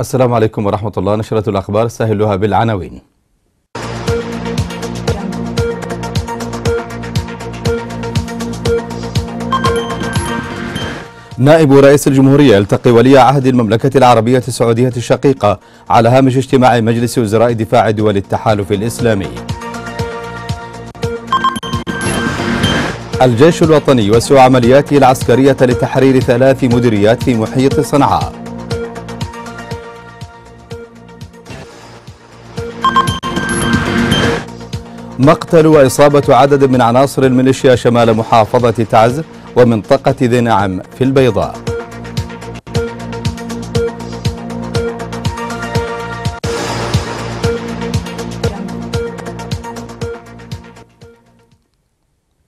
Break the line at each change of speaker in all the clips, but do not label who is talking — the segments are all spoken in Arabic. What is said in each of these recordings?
السلام عليكم ورحمة الله نشرة الأخبار سهلها بالعناوين نائب رئيس الجمهورية يلتقي ولي عهد المملكة العربية السعودية الشقيقة على هامش اجتماع مجلس وزراء دفاع دول التحالف الإسلامي الجيش الوطني يوسع عملياته العسكرية لتحرير ثلاث مديريات في محيط صنعاء مقتل وإصابة عدد من عناصر الميليشيا شمال محافظة تعز ومنطقة ذي نعم في البيضاء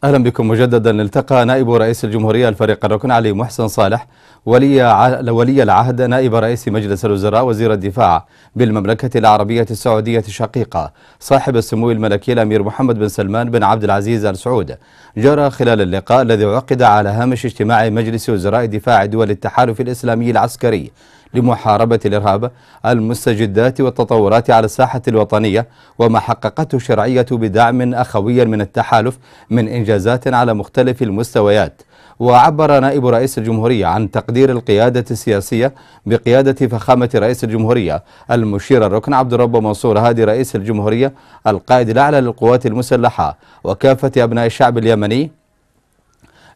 أهلا بكم مجددا التقى نائب رئيس الجمهورية الفريق الركن علي محسن صالح ولي, ع... ولي العهد نائب رئيس مجلس الوزراء وزير الدفاع بالمملكة العربية السعودية الشقيقة صاحب السمو الملكي الأمير محمد بن سلمان بن عبد العزيز آل سعود جرى خلال اللقاء الذي عقد على هامش اجتماع مجلس وزراء دفاع دول التحالف الإسلامي العسكري لمحاربة الإرهاب المستجدات والتطورات على الساحة الوطنية وما حققته الشرعية بدعم أخوي من التحالف من إنجازات على مختلف المستويات وعبر نائب رئيس الجمهورية عن تقدير القيادة السياسية بقيادة فخامة رئيس الجمهورية المشير الركن عبد الرب منصور هادي رئيس الجمهورية القائد الأعلى للقوات المسلحة وكافة أبناء الشعب اليمني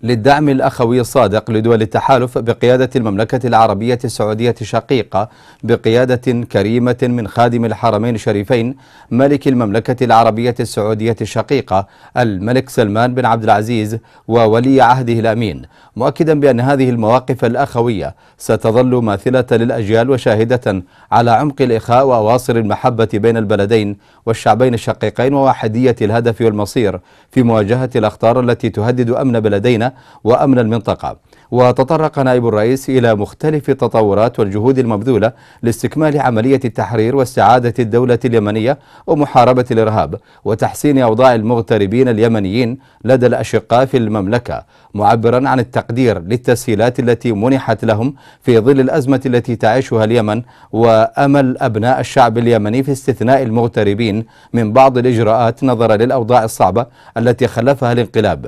للدعم الأخوي الصادق لدول التحالف بقيادة المملكة العربية السعودية الشقيقة بقيادة كريمة من خادم الحرمين الشريفين ملك المملكة العربية السعودية الشقيقة الملك سلمان بن عبد العزيز وولي عهده الأمين مؤكدا بأن هذه المواقف الأخوية ستظل ماثلة للأجيال وشاهدة على عمق الإخاء وأواصر المحبة بين البلدين والشعبين الشقيقين ووحدية الهدف والمصير في مواجهة الأخطار التي تهدد أمن بلدينا وأمن المنطقة وتطرق نائب الرئيس إلى مختلف التطورات والجهود المبذولة لاستكمال عملية التحرير واستعادة الدولة اليمنية ومحاربة الإرهاب وتحسين أوضاع المغتربين اليمنيين لدى الأشقاء في المملكة معبرا عن التقدير للتسهيلات التي منحت لهم في ظل الأزمة التي تعيشها اليمن وأمل أبناء الشعب اليمني في استثناء المغتربين من بعض الإجراءات نظرا للأوضاع الصعبة التي خلفها الانقلاب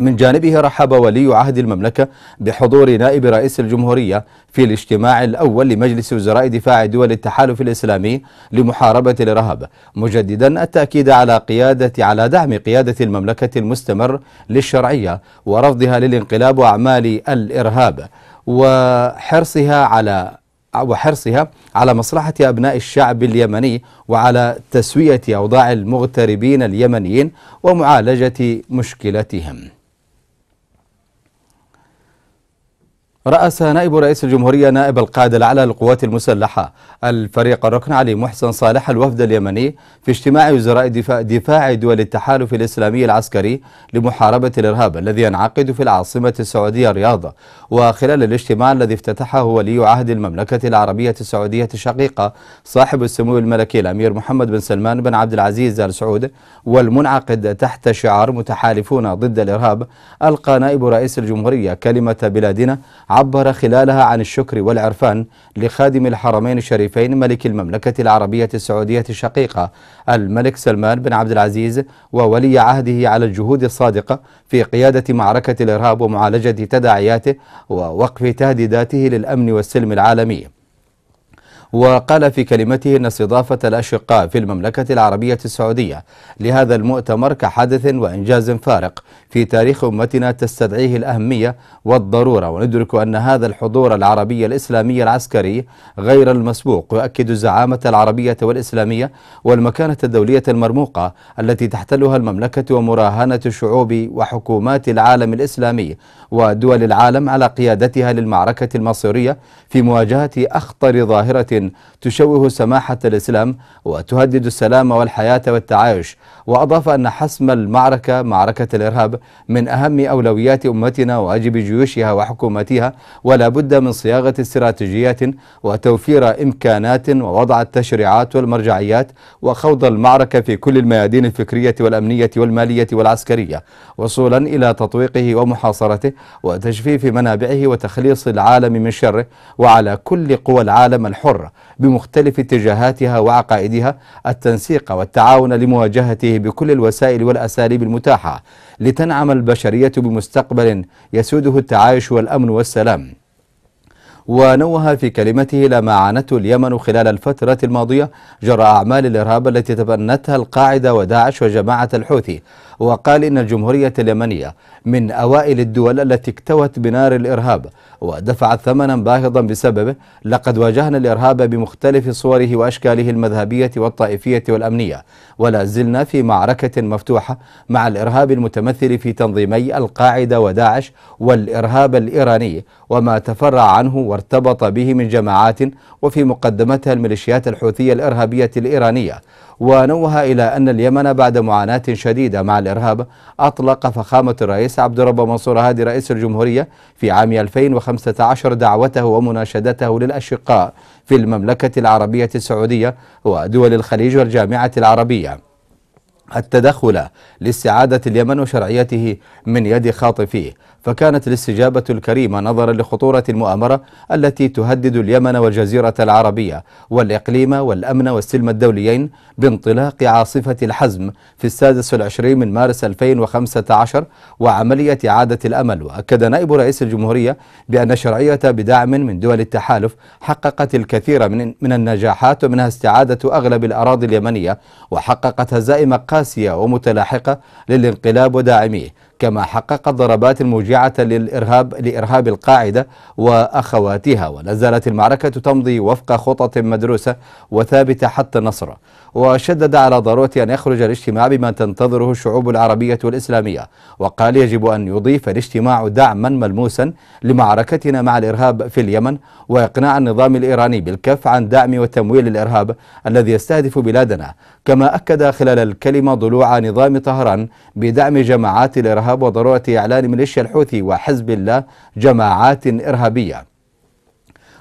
من جانبه رحب ولي عهد المملكة بحضور نائب رئيس الجمهورية في الاجتماع الأول لمجلس وزراء دفاع دول التحالف الإسلامي لمحاربة الإرهاب مجددا التأكيد على قيادة على دعم قيادة المملكة المستمر للشرعية ورفضها للانقلاب وأعمال الإرهاب وحرصها على وحرصها على مصلحة أبناء الشعب اليمني وعلى تسوية أوضاع المغتربين اليمنيين ومعالجة مشكلتهم رأس نائب رئيس الجمهورية نائب القائد الأعلى للقوات المسلحة الفريق الركن علي محسن صالح الوفد اليمني في اجتماع وزراء دفاع, دفاع دول التحالف الإسلامي العسكري لمحاربة الإرهاب الذي ينعقد في العاصمة السعودية الرياض وخلال الاجتماع الذي افتتحه ولي عهد المملكة العربية السعودية الشقيقة صاحب السمو الملكي الأمير محمد بن سلمان بن عبد العزيز آل سعود والمنعقد تحت شعار متحالفون ضد الإرهاب ألقى نائب رئيس الجمهورية كلمة بلادنا عبر خلالها عن الشكر والعرفان لخادم الحرمين الشريفين ملك المملكة العربية السعودية الشقيقة الملك سلمان بن عبد العزيز وولي عهده على الجهود الصادقة في قيادة معركة الإرهاب ومعالجة تداعياته ووقف تهديداته للأمن والسلم العالمي وقال في كلمته أن استضافة الأشقاء في المملكة العربية السعودية لهذا المؤتمر كحدث وإنجاز فارق في تاريخ أمتنا تستدعيه الأهمية والضرورة وندرك أن هذا الحضور العربي الإسلامي العسكري غير المسبوق يؤكد الزعامة العربية والإسلامية والمكانة الدولية المرموقة التي تحتلها المملكة ومراهنة الشعوب وحكومات العالم الإسلامي ودول العالم على قيادتها للمعركة المصيرية في مواجهة أخطر ظاهرة تشوه سماحة الإسلام وتهدد السلام والحياة والتعايش وأضاف أن حسم المعركة معركة الإرهاب من أهم أولويات أمتنا واجب جيوشها وحكوماتها ولا بد من صياغة استراتيجيات وتوفير إمكانات ووضع التشريعات والمرجعيات وخوض المعركة في كل الميادين الفكرية والأمنية والمالية والعسكرية وصولا إلى تطويقه ومحاصرته وتجفيف منابعه وتخليص العالم من شره وعلى كل قوى العالم الحرة بمختلف اتجاهاتها وعقائدها التنسيق والتعاون لمواجهته بكل الوسائل والأساليب المتاحة لتنعم البشرية بمستقبل يسوده التعايش والأمن والسلام ونوه في كلمته لما عانته اليمن خلال الفترة الماضية جرى أعمال الإرهاب التي تبنتها القاعدة وداعش وجماعة الحوثي وقال إن الجمهورية اليمنية من أوائل الدول التي اكتوت بنار الإرهاب ودفعت ثمنا باهظا بسببه لقد واجهنا الإرهاب بمختلف صوره وأشكاله المذهبية والطائفية والأمنية ولا زلنا في معركة مفتوحة مع الإرهاب المتمثل في تنظيمي القاعدة وداعش والإرهاب الإيراني وما تفرع عنه وارتبط به من جماعات وفي مقدمتها الميليشيات الحوثية الإرهابية الإيرانية ونوه إلى أن اليمن بعد معاناة شديدة مع الإرهاب أطلق فخامة الرئيس عبد الرب منصور هادي رئيس الجمهورية في عام 2015 دعوته ومناشدته للأشقاء في المملكة العربية السعودية ودول الخليج والجامعة العربية التدخل لاستعادة اليمن وشرعيته من يد خاطفيه فكانت الاستجابة الكريمة نظرا لخطورة المؤامرة التي تهدد اليمن والجزيرة العربية والإقليم والأمن والسلم الدوليين بانطلاق عاصفة الحزم في السادس والعشرين من مارس 2015 وعملية إعادة الأمل وأكد نائب رئيس الجمهورية بأن الشرعية بدعم من دول التحالف حققت الكثير من, من النجاحات ومنها استعادة أغلب الأراضي اليمنية وحققت هزائم قاسية ومتلاحقة للانقلاب وداعميه كما حققت ضربات موجعة للإرهاب لإرهاب القاعدة وأخواتها ولازالت المعركة تمضي وفق خطط مدروسة وثابتة حتى النصر وشدد على ضرورة أن يخرج الاجتماع بما تنتظره الشعوب العربية والإسلامية وقال يجب أن يضيف الاجتماع دعما ملموسا لمعركتنا مع الإرهاب في اليمن وإقناع النظام الإيراني بالكف عن دعم وتمويل الإرهاب الذي يستهدف بلادنا كما أكد خلال الكلمة ضلوع نظام طهران بدعم جماعات الإرهاب الإرهاب وضرورة إعلان ميليشيا الحوثي وحزب الله جماعات إرهابية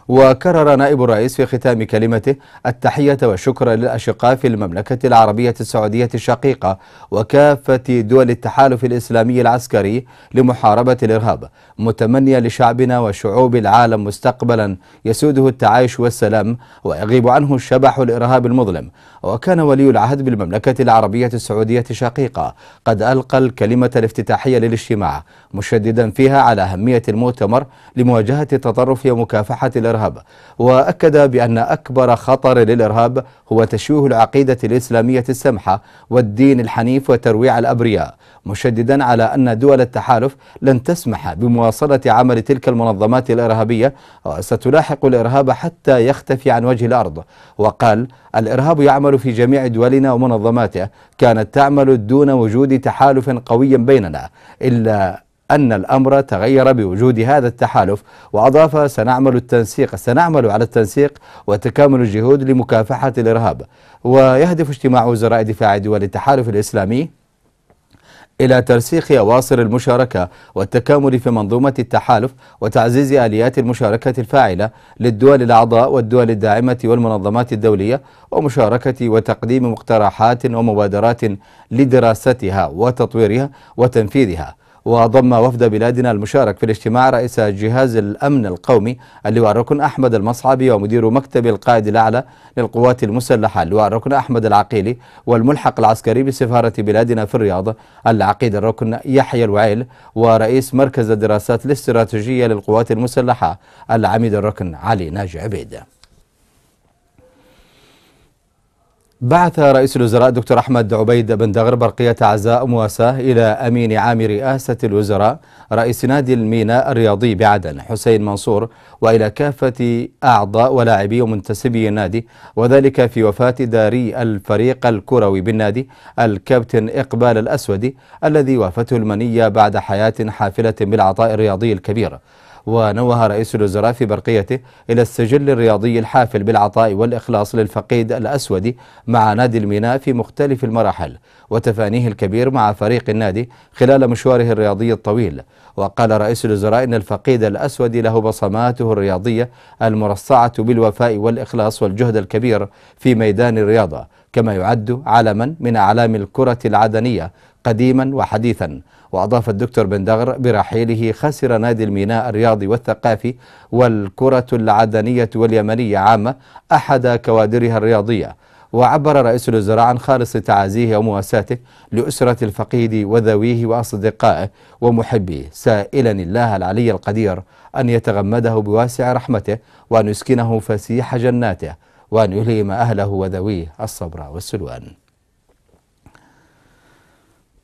وكرر نائب الرئيس في ختام كلمته التحية والشكر للأشقاء في المملكة العربية السعودية الشقيقة وكافة دول التحالف الإسلامي العسكري لمحاربة الإرهاب متمنية لشعبنا وشعوب العالم مستقبلا يسوده التعايش والسلام ويغيب عنه الشبح الإرهاب المظلم وكان ولي العهد بالمملكة العربية السعودية شقيقة قد ألقى الكلمة الافتتاحية للاجتماع مشددا فيها على أهمية المؤتمر لمواجهة التطرف ومكافحة الإرهاب وأكد بأن أكبر خطر للإرهاب هو تشويه العقيدة الإسلامية السمحة والدين الحنيف وترويع الأبرياء مشددا على أن دول التحالف لن تسمح بمواصلة عمل تلك المنظمات الإرهابية وستلاحق الإرهاب حتى يختفي عن وجه الأرض وقال الإرهاب يعمل في جميع دولنا ومنظماته كانت تعمل دون وجود تحالف قوي بيننا إلا أن الأمر تغير بوجود هذا التحالف وأضاف سنعمل التنسيق سنعمل على التنسيق وتكامل الجهود لمكافحة الإرهاب ويهدف اجتماع وزراء دفاع دول التحالف الإسلامي إلى ترسيخ أواصر المشاركة والتكامل في منظومة التحالف وتعزيز آليات المشاركة الفاعلة للدول الأعضاء والدول الداعمة والمنظمات الدولية ومشاركة وتقديم مقترحات ومبادرات لدراستها وتطويرها وتنفيذها وضم وفد بلادنا المشارك في الاجتماع رئيس جهاز الأمن القومي اللواء الركن أحمد المصعبي ومدير مكتب القائد الأعلى للقوات المسلحة اللواء الركن أحمد العقيلي والملحق العسكري بسفارة بلادنا في الرياض العقيد الركن يحيى الوعيل ورئيس مركز الدراسات الاستراتيجية للقوات المسلحة العميد الركن علي ناجي عبيد بعث رئيس الوزراء الدكتور أحمد عبيد بن دغر برقية عزاء مواساة إلى أمين عام رئاسة الوزراء رئيس نادي الميناء الرياضي بعدن حسين منصور وإلى كافة أعضاء ولاعبي ومنتسبي النادي وذلك في وفاة داري الفريق الكروي بالنادي الكابتن إقبال الأسودي الذي وافته المنية بعد حياة حافلة بالعطاء الرياضي الكبير ونوه رئيس الوزراء في برقيته إلى السجل الرياضي الحافل بالعطاء والإخلاص للفقيد الأسود مع نادي الميناء في مختلف المراحل وتفانيه الكبير مع فريق النادي خلال مشواره الرياضي الطويل وقال رئيس الوزراء إن الفقيد الأسود له بصماته الرياضية المرصعة بالوفاء والإخلاص والجهد الكبير في ميدان الرياضة كما يعد علما من أعلام الكرة العدنية قديما وحديثا وأضاف الدكتور بن دغر برحيله خسر نادي الميناء الرياضي والثقافي والكرة العدنية واليمنية عامة أحد كوادرها الرياضية وعبر رئيس الوزراء عن خالص تعازيه ومواساته لأسرة الفقيد وذويه وأصدقائه ومحبيه سائلا الله العلي القدير أن يتغمده بواسع رحمته وأن يسكنه فسيح جناته وأن يلهم أهله وذويه الصبر والسلوان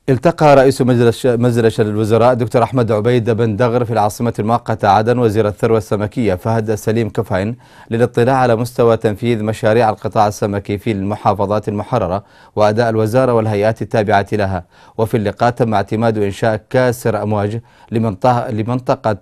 التقى رئيس مجلس الوزراء دكتور أحمد عبيد بن دغر في العاصمة المؤقتة عدن وزير الثروة السمكية فهد سليم كفعين للاطلاع على مستوى تنفيذ مشاريع القطاع السمكي في المحافظات المحررة وأداء الوزارة والهيئات التابعة لها وفي اللقاء تم اعتماد إنشاء كاسر أمواج لمنطقة, لمنطقة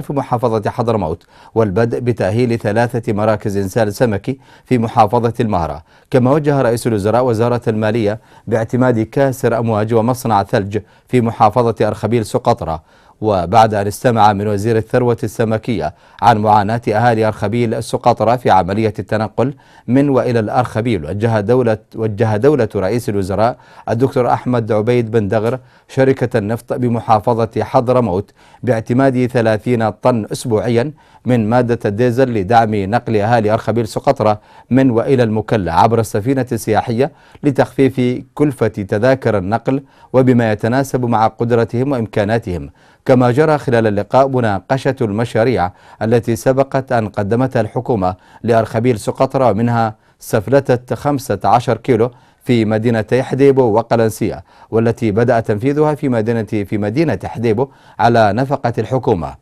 في محافظة حضرموت والبدء بتأهيل ثلاثة مراكز إنسان سمكي في محافظة المهرة كما وجه رئيس الوزراء وزارة المالية باعتماد كاسر أمواج ومصر مصنع ثلج في محافظة أرخبيل سقطرة وبعد أن استمع من وزير الثروة السمكية عن معاناة أهالي أرخبيل سقطرى في عملية التنقل من وإلى الأرخبيل وجه دولة, وجه دولة رئيس الوزراء الدكتور أحمد عبيد بن دغر شركة النفط بمحافظة حضرموت باعتماد 30 طن أسبوعيا من مادة الديزل لدعم نقل أهالي أرخبيل سقطرى من وإلى المكلا عبر السفينة السياحية لتخفيف كلفة تذاكر النقل وبما يتناسب مع قدرتهم وإمكاناتهم كما جرى خلال اللقاء مناقشة المشاريع التي سبقت أن قدمتها الحكومة لأرخبيل سقطرى ومنها سفلتة 15 كيلو في مدينتي حديبو وقلنسية والتي بدأ تنفيذها في مدينة في مدينة حديبو على نفقة الحكومة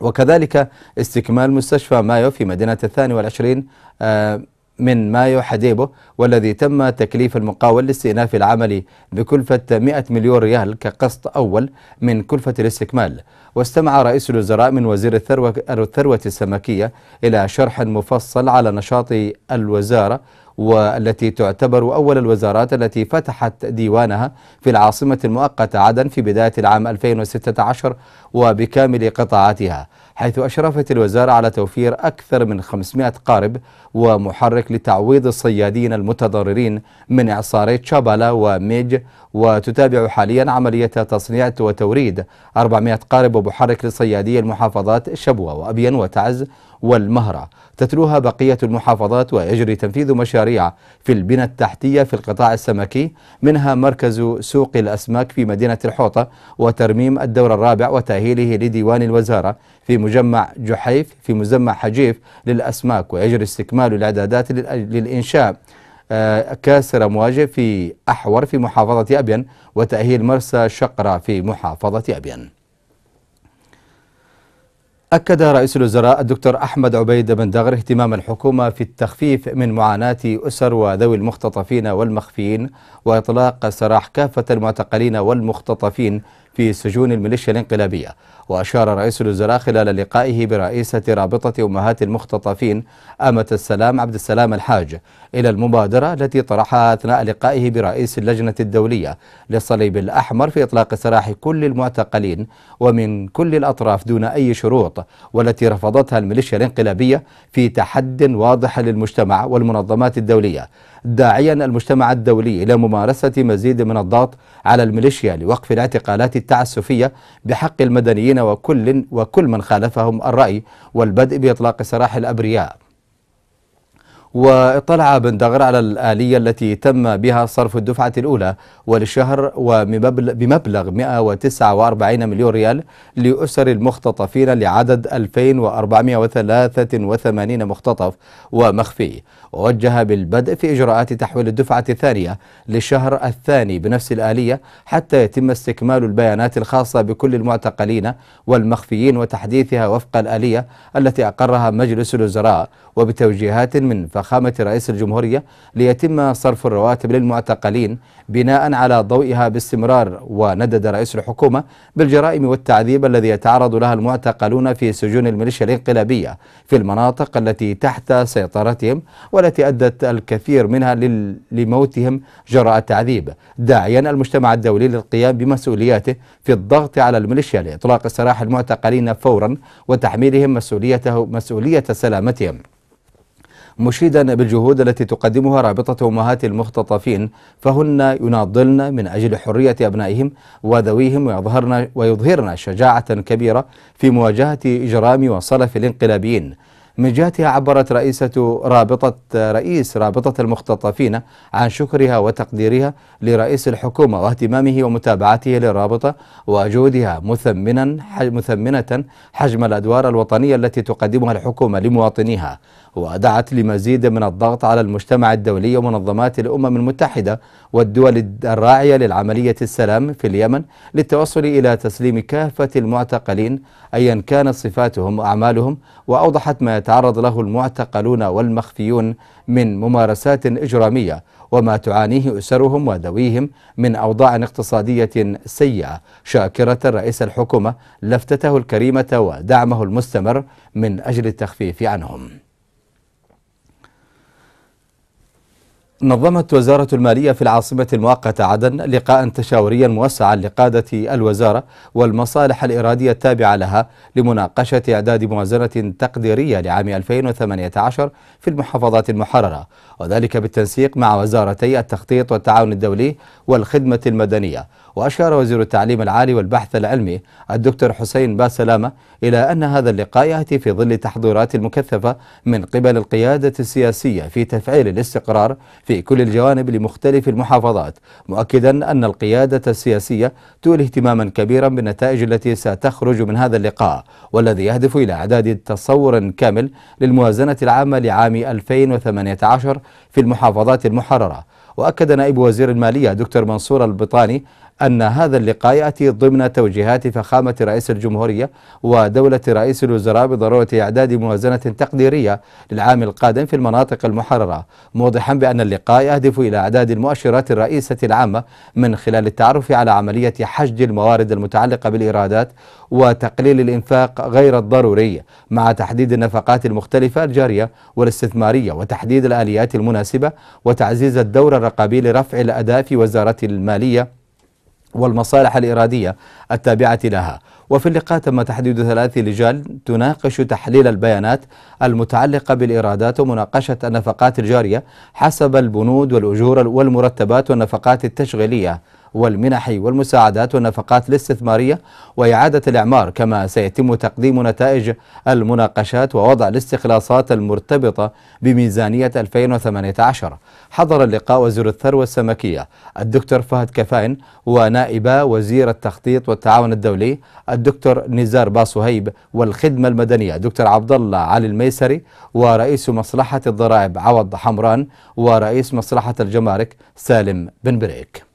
وكذلك استكمال مستشفى مايو في مدينة الثاني والعشرين آه من مايو حديبو والذي تم تكليف المقاول لاستئناف العمل بكلفة 100 مليون ريال كقسط أول من كلفة الاستكمال واستمع رئيس الوزراء من وزير الثروة, الثروة السمكية إلى شرح مفصل على نشاط الوزارة والتي تعتبر أول الوزارات التي فتحت ديوانها في العاصمة المؤقتة عدن في بداية العام 2016 وبكامل قطاعاتها حيث أشرفت الوزارة على توفير أكثر من 500 قارب ومحرك لتعويض الصيادين المتضررين من إعصاري تشابالا وميج وتتابع حاليا عملية تصنيع وتوريد 400 قارب ومحرك لصيادي المحافظات شبوة وأبين وتعز والمهرة تتلوها بقية المحافظات ويجري تنفيذ مشاريع في البنى التحتية في القطاع السمكي منها مركز سوق الأسماك في مدينة الحوطة وترميم الدور الرابع وتأهيله لديوان الوزارة في مجمع جحيف في مجمع حجيف للأسماك ويجري استكمال الإعدادات للإنشاء آه، كاسر مواجه في أحور في محافظة أبين وتأهيل مرسى شقرة في محافظة أبين أكد رئيس الوزراء الدكتور أحمد عبيد بن دغر اهتمام الحكومة في التخفيف من معاناة أسر وذوي المختطفين والمخفيين وإطلاق سراح كافة المعتقلين والمختطفين في سجون الميليشيا الانقلابية وأشار رئيس الوزراء خلال لقائه برئيسة رابطة أمهات المختطفين أمة السلام عبد السلام الحاج إلى المبادرة التي طرحها أثناء لقائه برئيس اللجنة الدولية للصليب الأحمر في إطلاق سراح كل المعتقلين ومن كل الأطراف دون أي شروط والتي رفضتها الميليشيا الانقلابية في تحد واضح للمجتمع والمنظمات الدولية داعيا المجتمع الدولي إلى ممارسة مزيد من الضغط على الميليشيا لوقف الاعتقالات التعسفية بحق المدنيين وكل, وكل من خالفهم الرأي والبدء بإطلاق سراح الأبرياء واطلع بن دغر على الآلية التي تم بها صرف الدفعة الأولى وللشهر وبمبلغ 149 مليون ريال لأسر المختطفين لعدد 2483 مختطف ومخفي ووجه بالبدء في إجراءات تحويل الدفعة الثانية للشهر الثاني بنفس الآلية حتى يتم استكمال البيانات الخاصة بكل المعتقلين والمخفيين وتحديثها وفق الآلية التي أقرها مجلس الوزراء وبتوجيهات من فخامة رئيس الجمهورية ليتم صرف الرواتب للمعتقلين بناء على ضوئها باستمرار وندد رئيس الحكومة بالجرائم والتعذيب الذي يتعرض لها المعتقلون في سجون الميليشيا الانقلابية في المناطق التي تحت سيطرتهم والتي أدت الكثير منها لموتهم جراء التعذيب داعيا المجتمع الدولي للقيام بمسؤولياته في الضغط على الميليشيا لإطلاق سراح المعتقلين فورا وتحميلهم مسؤوليته مسؤولية سلامتهم مشيدا بالجهود التي تقدمها رابطة أمهات المختطفين فهن يناضلن من أجل حرية أبنائهم وذويهم ويظهرن, ويظهرن شجاعة كبيرة في مواجهة إجرام وصلف الانقلابيين من جهتها عبرت رئيسة رابطة رئيس رابطة المختطفين عن شكرها وتقديرها لرئيس الحكومة واهتمامه ومتابعته للرابطة وجودها مثمنا مثمنة حجم الأدوار الوطنية التي تقدمها الحكومة لمواطنيها ودعت لمزيد من الضغط على المجتمع الدولي ومنظمات الأمم المتحدة والدول الراعية للعملية السلام في اليمن للتوصل إلى تسليم كافة المعتقلين أيا كانت صفاتهم وأعمالهم وأوضحت ما يتعرض له المعتقلون والمخفيون من ممارسات إجرامية وما تعانيه أسرهم وذويهم من أوضاع اقتصادية سيئة شاكرة رئيس الحكومة لفتته الكريمة ودعمه المستمر من أجل التخفيف عنهم نظمت وزارة المالية في العاصمة المؤقتة عدن لقاء تشاوريا موسعا لقادة الوزارة والمصالح الإرادية التابعة لها لمناقشة إعداد موازنة تقديرية لعام 2018 في المحافظات المحررة وذلك بالتنسيق مع وزارتي التخطيط والتعاون الدولي والخدمة المدنية وأشار وزير التعليم العالي والبحث العلمي الدكتور حسين باسلامة إلى أن هذا اللقاء يأتي في ظل تحضيرات مكثفة من قبل القيادة السياسية في تفعيل الاستقرار في كل الجوانب لمختلف المحافظات مؤكدا أن القيادة السياسية تولي اهتماما كبيرا بالنتائج التي ستخرج من هذا اللقاء والذي يهدف إلى إعداد تصور كامل للموازنة العامة لعام 2018 في المحافظات المحررة وأكد نائب وزير المالية دكتور منصور البطاني أن هذا اللقاء يأتي ضمن توجيهات فخامة رئيس الجمهورية ودولة رئيس الوزراء بضرورة إعداد موازنة تقديرية للعام القادم في المناطق المحررة موضحا بأن اللقاء يهدف إلى إعداد المؤشرات الرئيسة العامة من خلال التعرف على عملية حشد الموارد المتعلقة بالإيرادات وتقليل الإنفاق غير الضروري مع تحديد النفقات المختلفة الجارية والاستثمارية وتحديد الآليات المناسبة وتعزيز الدور الرقابي لرفع الأداء في وزارة المالية والمصالح الإرادية التابعة لها وفي اللقاء تم تحديد ثلاث لجان تناقش تحليل البيانات المتعلقة بالإيرادات ومناقشة النفقات الجارية حسب البنود والأجور والمرتبات والنفقات التشغيلية والمنح والمساعدات والنفقات الاستثمارية وإعادة الإعمار كما سيتم تقديم نتائج المناقشات ووضع الاستخلاصات المرتبطة بميزانية 2018 حضر اللقاء وزير الثروة السمكية الدكتور فهد كفائن ونائبا وزير التخطيط والتعاون الدولي الدكتور نزار باصهيب والخدمة المدنية دكتور عبد الله علي الميسري ورئيس مصلحة الضرائب عوض حمران ورئيس مصلحة الجمارك سالم بن بريك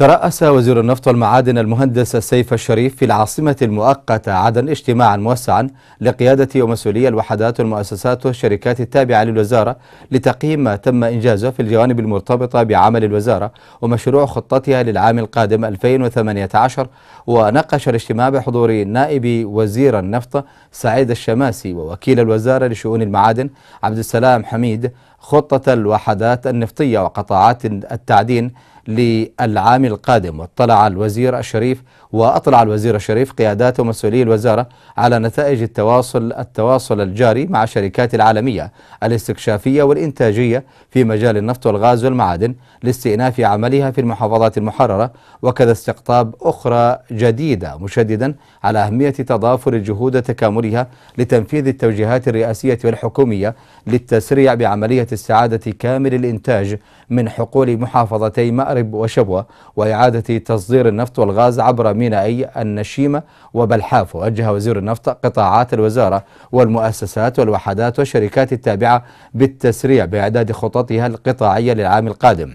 ترأس وزير النفط والمعادن المهندس سيف الشريف في العاصمة المؤقتة عدن اجتماعا موسعا لقيادة ومسؤولي الوحدات والمؤسسات والشركات التابعة للوزارة لتقييم ما تم إنجازه في الجوانب المرتبطة بعمل الوزارة ومشروع خطتها للعام القادم 2018 وناقش الاجتماع بحضور نائب وزير النفط سعيد الشماسي ووكيل الوزارة لشؤون المعادن عبد السلام حميد خطة الوحدات النفطية وقطاعات التعدين للعام القادم واطلع الوزير الشريف واطلع الوزير الشريف قيادات ومسؤولي الوزاره على نتائج التواصل التواصل الجاري مع الشركات العالميه الاستكشافيه والانتاجيه في مجال النفط والغاز والمعادن لاستئناف عملها في المحافظات المحرره وكذا استقطاب اخرى جديده مشددا على اهميه تضافر الجهود وتكاملها لتنفيذ التوجيهات الرئاسيه والحكوميه للتسريع بعمليه استعاده كامل الانتاج من حقول محافظتي مأرب مارب وشبوة وإعادة تصدير النفط والغاز عبر مينائي النشيمة وبلحاف ووجه وزير النفط قطاعات الوزارة والمؤسسات والوحدات والشركات التابعة بالتسريع بإعداد خططها القطاعية للعام القادم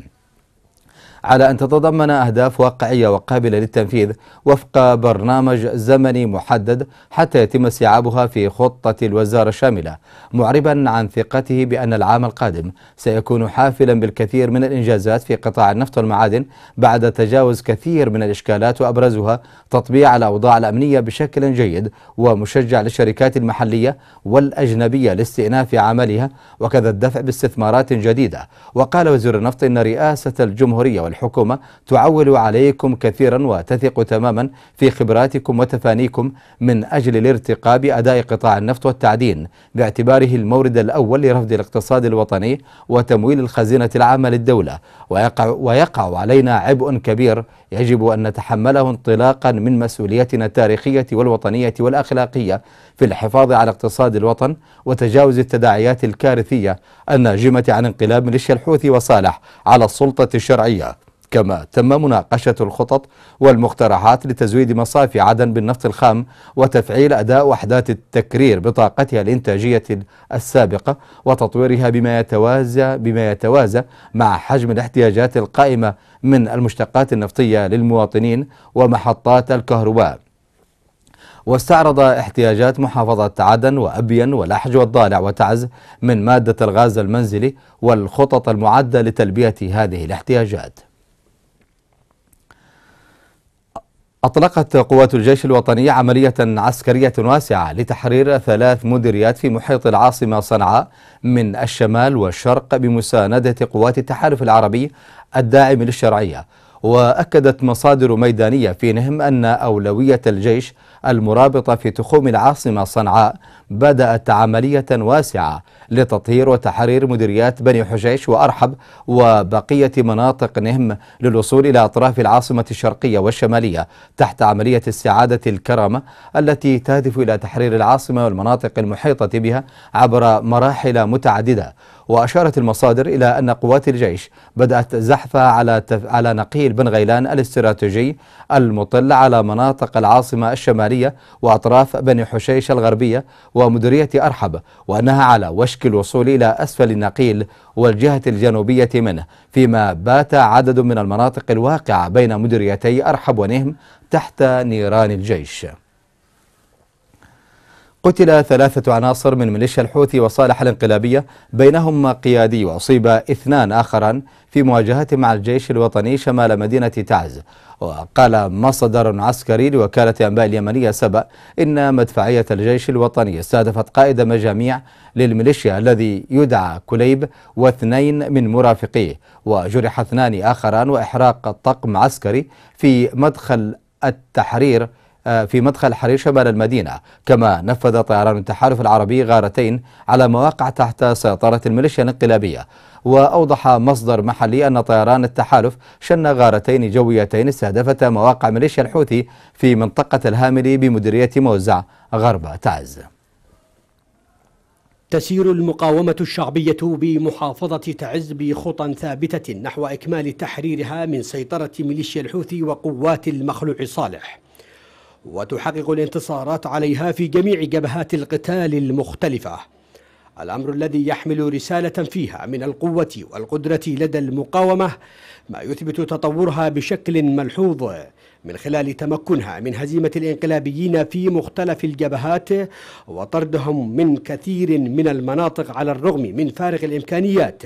على أن تتضمن أهداف واقعية وقابلة للتنفيذ وفق برنامج زمني محدد حتى يتم استيعابها في خطة الوزارة الشاملة معربا عن ثقته بأن العام القادم سيكون حافلا بالكثير من الإنجازات في قطاع النفط والمعادن بعد تجاوز كثير من الإشكالات وأبرزها تطبيع الأوضاع الأمنية بشكل جيد ومشجع للشركات المحلية والأجنبية لاستئناف عملها وكذا الدفع باستثمارات جديدة وقال وزير النفط أن رئاسة الجمهورية الحكومة تعول عليكم كثيرا وتثق تماما في خبراتكم وتفانيكم من أجل الارتقاء بأداء قطاع النفط والتعدين باعتباره المورد الأول لرفض الاقتصاد الوطني وتمويل الخزينة العامة للدولة ويقع, ويقع علينا عبء كبير يجب أن نتحمله انطلاقا من مسؤوليتنا التاريخية والوطنية والأخلاقية في الحفاظ على اقتصاد الوطن وتجاوز التداعيات الكارثية الناجمة عن انقلاب ميليشيا الحوثي وصالح على السلطة الشرعية كما تم مناقشة الخطط والمقترحات لتزويد مصافي عدن بالنفط الخام وتفعيل أداء وحدات التكرير بطاقتها الإنتاجية السابقة وتطويرها بما يتوازى بما يتوازى مع حجم الاحتياجات القائمة من المشتقات النفطية للمواطنين ومحطات الكهرباء واستعرض احتياجات محافظة عدن وأبين ولحج والضالع وتعز من مادة الغاز المنزلي والخطط المعدة لتلبية هذه الاحتياجات أطلقت قوات الجيش الوطني عملية عسكرية واسعة لتحرير ثلاث مديريات في محيط العاصمة صنعاء من الشمال والشرق بمساندة قوات التحالف العربي الداعم للشرعية وأكدت مصادر ميدانية في نهم أن أولوية الجيش المرابطة في تخوم العاصمة صنعاء بدأت عملية واسعة لتطهير وتحرير مديريات بني حجيش وأرحب وبقية مناطق نهم للوصول إلى أطراف العاصمة الشرقية والشمالية تحت عملية استعادة الكرامة التي تهدف إلى تحرير العاصمة والمناطق المحيطة بها عبر مراحل متعددة وأشارت المصادر إلى أن قوات الجيش بدأت زحفها على تف... على نقيل بن غيلان الاستراتيجي المطل على مناطق العاصمة الشمالية وأطراف بني حشيش الغربية ومديرية أرحب وأنها على وشك الوصول إلى أسفل النقيل والجهة الجنوبية منه فيما بات عدد من المناطق الواقعة بين مديريتي أرحب ونهم تحت نيران الجيش قتل ثلاثة عناصر من ميليشيا الحوثي وصالح الانقلابية بينهما قيادي وأصيب اثنان آخران في مواجهة مع الجيش الوطني شمال مدينة تعز وقال مصدر عسكري لوكالة أنباء اليمنية سبأ إن مدفعية الجيش الوطني استهدفت قائد مجاميع للميليشيا الذي يدعى كليب واثنين من مرافقيه وجرح اثنان آخران وإحراق طقم عسكري في مدخل التحرير آه، في مدخل حرير شمال المدينة كما نفذ طيران التحالف العربي غارتين على مواقع تحت سيطرة الميليشيا الانقلابية وأوضح مصدر محلي أن طيران التحالف شن غارتين جويتين استهدفتا مواقع ميليشيا الحوثي في منطقة الهاملي بمديرية موزع غرب تعز
تسير المقاومة الشعبية بمحافظة تعز بخطى ثابتة نحو إكمال تحريرها من سيطرة ميليشيا الحوثي وقوات المخلوع صالح وتحقق الانتصارات عليها في جميع جبهات القتال المختلفة الأمر الذي يحمل رسالة فيها من القوة والقدرة لدى المقاومة ما يثبت تطورها بشكل ملحوظ من خلال تمكنها من هزيمة الانقلابيين في مختلف الجبهات وطردهم من كثير من المناطق على الرغم من فارق الإمكانيات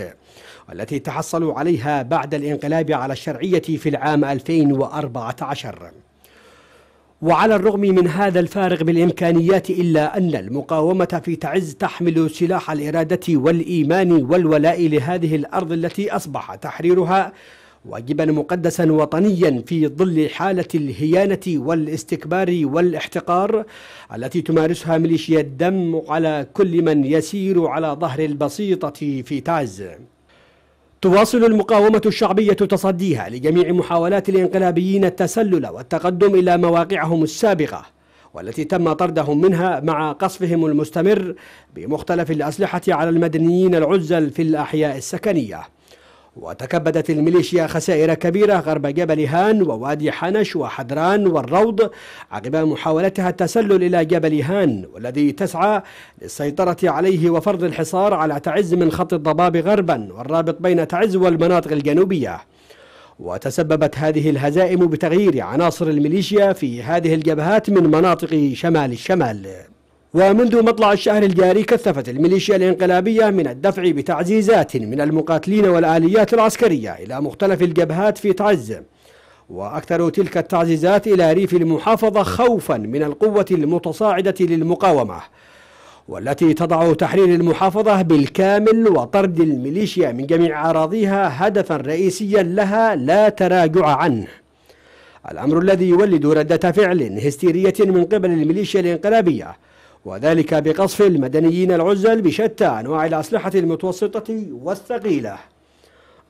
التي تحصلوا عليها بعد الانقلاب على الشرعية في العام 2014 وعلى الرغم من هذا الفارغ بالإمكانيات إلا أن المقاومة في تعز تحمل سلاح الإرادة والإيمان والولاء لهذه الأرض التي أصبح تحريرها واجبا مقدسا وطنيا في ظل حالة الهيانة والاستكبار والاحتقار التي تمارسها ميليشيا الدم على كل من يسير على ظهر البسيطة في تعز تواصل المقاومة الشعبية تصديها لجميع محاولات الانقلابيين التسلل والتقدم إلى مواقعهم السابقة والتي تم طردهم منها مع قصفهم المستمر بمختلف الأسلحة على المدنيين العزل في الأحياء السكنية وتكبدت الميليشيا خسائر كبيرة غرب جبل هان ووادي حنش وحدران والروض عقب محاولتها التسلل إلى جبل هان والذي تسعى للسيطرة عليه وفرض الحصار على تعز من خط الضباب غربا والرابط بين تعز والمناطق الجنوبية وتسببت هذه الهزائم بتغيير عناصر الميليشيا في هذه الجبهات من مناطق شمال الشمال ومنذ مطلع الشهر الجاري كثفت الميليشيا الانقلابية من الدفع بتعزيزات من المقاتلين والآليات العسكرية إلى مختلف الجبهات في تعز وأكثر تلك التعزيزات إلى ريف المحافظة خوفا من القوة المتصاعدة للمقاومة والتي تضع تحرير المحافظة بالكامل وطرد الميليشيا من جميع أراضيها هدفا رئيسيا لها لا تراجع عنه الأمر الذي يولد ردة فعل هستيرية من قبل الميليشيا الانقلابية وذلك بقصف المدنيين العزل بشتى أنواع الأسلحة المتوسطة والثقيلة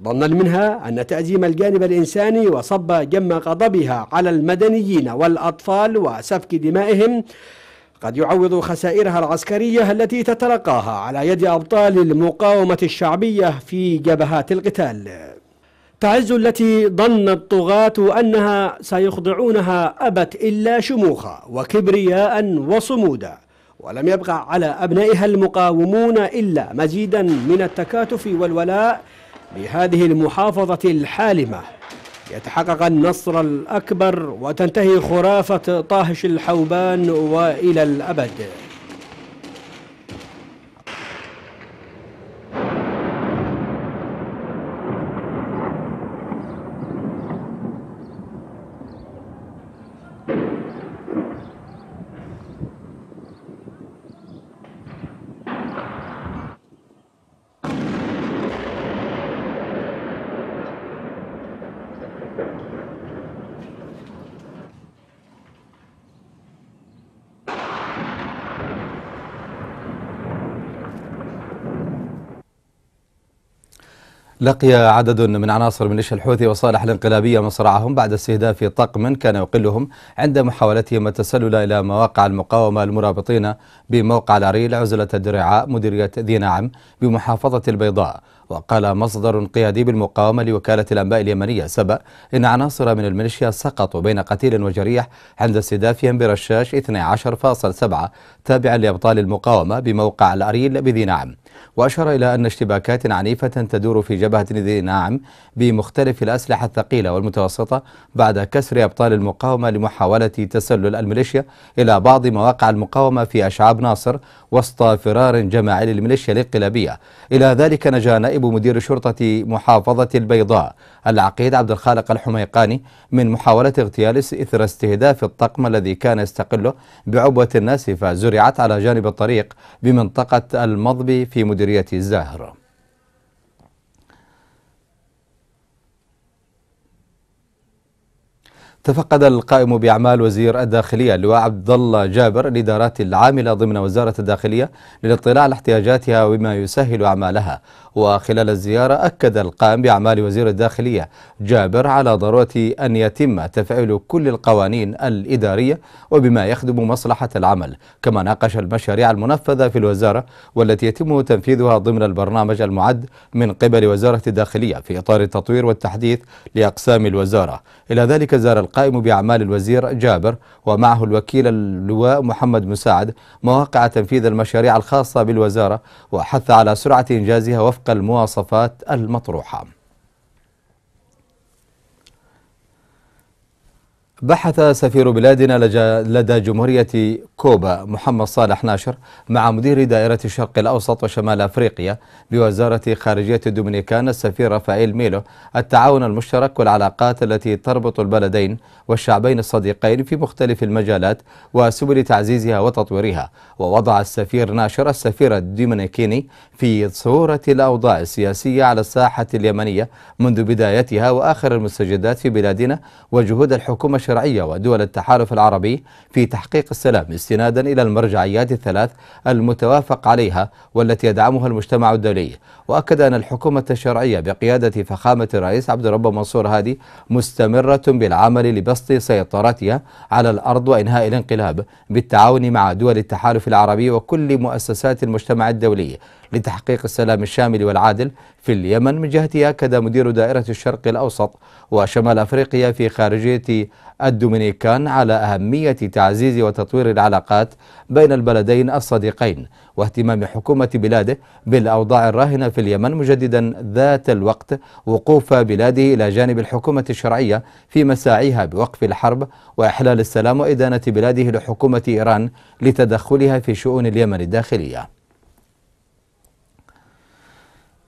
ظنا منها أن تأزيم الجانب الإنساني وصب جم غضبها على المدنيين والأطفال وسفك دمائهم قد يعوض خسائرها العسكرية التي تتلقاها على يد أبطال المقاومة الشعبية في جبهات القتال تعز التي ظن الطغاة أنها سيخضعونها أبت إلا شموخا وكبرياء وصمودا ولم يبقى على أبنائها المقاومون إلا مزيدا من التكاتف والولاء لهذه المحافظة الحالمة يتحقق النصر الأكبر وتنتهي خرافة طاهش الحوبان وإلى الأبد
لقي عدد من عناصر ميليشيا الحوثي وصالح الانقلابية مصرعهم بعد استهداف طقم كان يقلهم عند محاولتهم التسلل إلى مواقع المقاومة المرابطين بموقع العريل عزلة الدرعاء مديرية ذي نعم بمحافظة البيضاء وقال مصدر قيادي بالمقاومة لوكالة الأنباء اليمنية سبأ إن عناصر من الميليشيا سقطوا بين قتيل وجريح عند استهدافهم برشاش 12.7 تابعا لأبطال المقاومة بموقع الأريل بذي نعم وأشار إلى أن اشتباكات عنيفة تدور في جبهة ذي ناعم إيه. بمختلف الأسلحة الثقيلة والمتوسطة بعد كسر أبطال المقاومة لمحاولة تسلل الميليشيا إلى بعض مواقع المقاومة في أشعاب ناصر وسط فرار جماعي للميليشيا الانقلابية إلى ذلك نجا نائب مدير شرطة محافظة البيضاء العقيد عبد الخالق الحميقاني من محاولة اغتيال إثر استهداف الطقم الذي كان يستقله بعبوة ناسفة زرعت على جانب الطريق بمنطقة المضبي في مديرية الزاهرة تفقد القائم بأعمال وزير الداخلية اللواء عبد الله جابر الإدارات العاملة ضمن وزارة الداخلية للاطلاع على احتياجاتها وما يسهل أعمالها وخلال الزيارة أكد القائم بأعمال وزير الداخلية جابر على ضرورة أن يتم تفعيل كل القوانين الإدارية وبما يخدم مصلحة العمل كما ناقش المشاريع المنفذة في الوزارة والتي يتم تنفيذها ضمن البرنامج المعد من قبل وزارة الداخلية في إطار التطوير والتحديث لأقسام الوزارة إلى ذلك زار القائم بأعمال الوزير جابر ومعه الوكيل اللواء محمد مساعد مواقع تنفيذ المشاريع الخاصة بالوزارة وحث على سرعة إنجازها وفق وفق المواصفات المطروحه بحث سفير بلادنا لدى جمهورية كوبا محمد صالح ناشر مع مدير دائرة الشرق الأوسط وشمال أفريقيا بوزارة خارجية الدومينيكان السفير رافائيل ميلو التعاون المشترك والعلاقات التي تربط البلدين والشعبين الصديقين في مختلف المجالات وسبل تعزيزها وتطويرها ووضع السفير ناشر السفير الدومينيكيني في صورة الأوضاع السياسية على الساحة اليمنية منذ بدايتها وآخر المستجدات في بلادنا وجهود الحكومة الشرعية ودول التحالف العربي في تحقيق السلام استنادا إلى المرجعيات الثلاث المتوافق عليها والتي يدعمها المجتمع الدولي وأكد أن الحكومة الشرعية بقيادة فخامة الرئيس عبد الرب منصور هادي مستمرة بالعمل لبسط سيطرتها على الأرض وإنهاء الانقلاب بالتعاون مع دول التحالف العربي وكل مؤسسات المجتمع الدولي لتحقيق السلام الشامل والعادل في اليمن من جهتها أكد مدير دائرة الشرق الأوسط وشمال أفريقيا في خارجية الدومينيكان على أهمية تعزيز وتطوير العلاقات بين البلدين الصديقين واهتمام حكومة بلاده بالأوضاع الراهنة في اليمن مجددا ذات الوقت وقوف بلاده إلى جانب الحكومة الشرعية في مساعيها بوقف الحرب وإحلال السلام وإدانة بلاده لحكومة إيران لتدخلها في شؤون اليمن الداخلية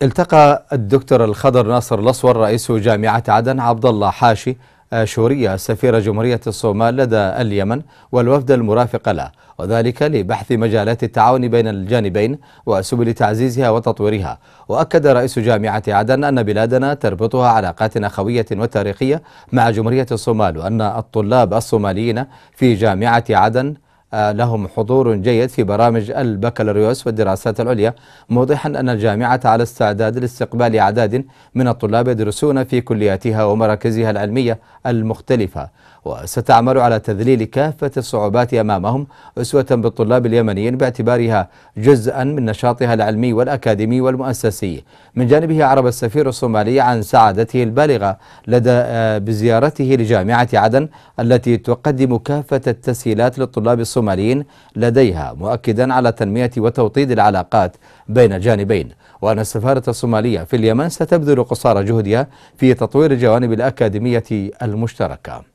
التقى الدكتور الخضر ناصر الأصور رئيس جامعة عدن عبد الله حاشي آه، شورية سفير جمهورية الصومال لدى اليمن والوفد المرافق له وذلك لبحث مجالات التعاون بين الجانبين وسبل تعزيزها وتطويرها وأكد رئيس جامعة عدن أن بلادنا تربطها علاقات أخوية وتاريخية مع جمهورية الصومال وأن الطلاب الصوماليين في جامعة عدن آه، لهم حضور جيد في برامج البكالوريوس والدراسات العليا موضحا أن الجامعة على استعداد لاستقبال أعداد من الطلاب يدرسون في كلياتها ومراكزها العلمية المختلفة وستعمل على تذليل كافة الصعوبات أمامهم أسوة بالطلاب اليمنيين باعتبارها جزءا من نشاطها العلمي والأكاديمي والمؤسسي من جانبه عرب السفير الصومالي عن سعادته البالغة لدى آه، بزيارته لجامعة عدن التي تقدم كافة التسهيلات للطلاب الصوماليين لديها مؤكدا على تنمية وتوطيد العلاقات بين الجانبين وأن السفارة الصومالية في اليمن ستبذل قصارى جهدها في تطوير الجوانب الأكاديمية المشتركة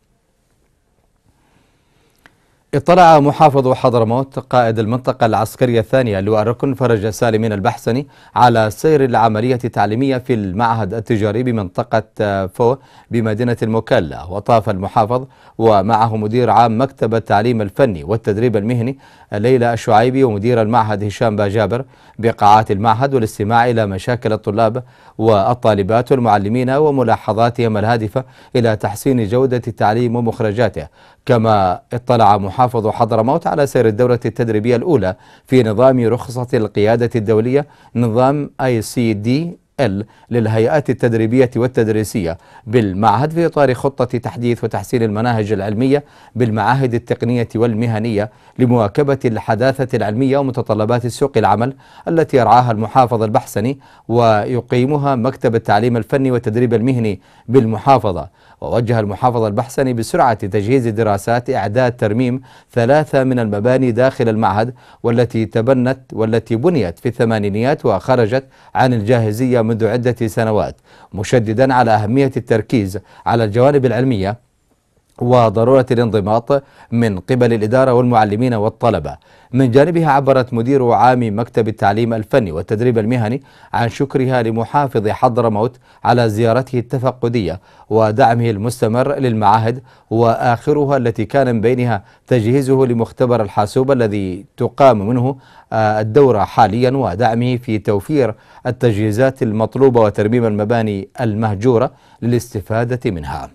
اطلع محافظ حضرموت قائد المنطقة العسكرية الثانية لواء الركن فرج سالمين البحسني على سير العملية التعليمية في المعهد التجاري بمنطقة آه، فو بمدينة المكلا وطاف المحافظ ومعه مدير عام مكتب التعليم الفني والتدريب المهني آه، ليلى الشعيبي ومدير المعهد هشام باجابر بقاعات المعهد والاستماع إلى مشاكل الطلاب والطالبات والمعلمين وملاحظاتهم الهادفة إلى تحسين جودة التعليم ومخرجاته كما اطلع محافظ حضرموت على سير الدورة التدريبية الأولى في نظام رخصة القيادة الدولية نظام اي سي دي ال للهيئات التدريبية والتدريسية بالمعهد في إطار خطة تحديث وتحسين المناهج العلمية بالمعاهد التقنية والمهنية لمواكبة الحداثة العلمية ومتطلبات سوق العمل التي يرعاها المحافظ البحسني ويقيمها مكتب التعليم الفني والتدريب المهني بالمحافظة ووجه المحافظ البحسني بسرعة تجهيز دراسات إعداد ترميم ثلاثة من المباني داخل المعهد والتي تبنت والتي بنيت في الثمانينيات وخرجت عن الجاهزية منذ عدة سنوات مشددا على أهمية التركيز على الجوانب العلمية وضرورة الانضباط من قبل الإدارة والمعلمين والطلبة من جانبها عبرت مدير عام مكتب التعليم الفني والتدريب المهني عن شكرها لمحافظ حضرموت على زيارته التفقدية ودعمه المستمر للمعاهد وآخرها التي كان من بينها تجهيزه لمختبر الحاسوب الذي تقام منه آه، الدورة حاليا ودعمه في توفير التجهيزات المطلوبة وترميم المباني المهجورة للاستفادة منها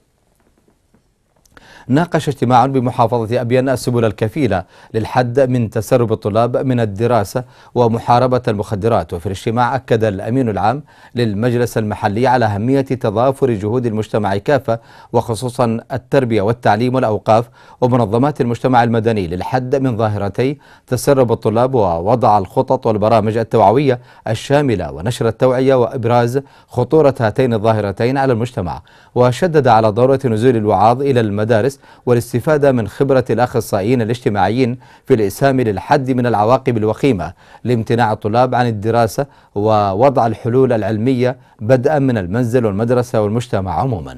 ناقش اجتماع بمحافظة أبيان السبل الكفيلة للحد من تسرب الطلاب من الدراسة ومحاربة المخدرات وفي الاجتماع أكد الأمين العام للمجلس المحلي على أهمية تضافر جهود المجتمع كافة وخصوصا التربية والتعليم والأوقاف ومنظمات المجتمع المدني للحد من ظاهرتي تسرب الطلاب ووضع الخطط والبرامج التوعوية الشاملة ونشر التوعية وإبراز خطورة هاتين الظاهرتين على المجتمع وشدد على ضرورة نزول الوعاظ إلى المدارس المدارس والاستفادة من خبرة الأخصائيين الاجتماعيين في الإسهام للحد من العواقب الوخيمة لامتناع الطلاب عن الدراسة ووضع الحلول العلمية بدءا من المنزل والمدرسة والمجتمع عموما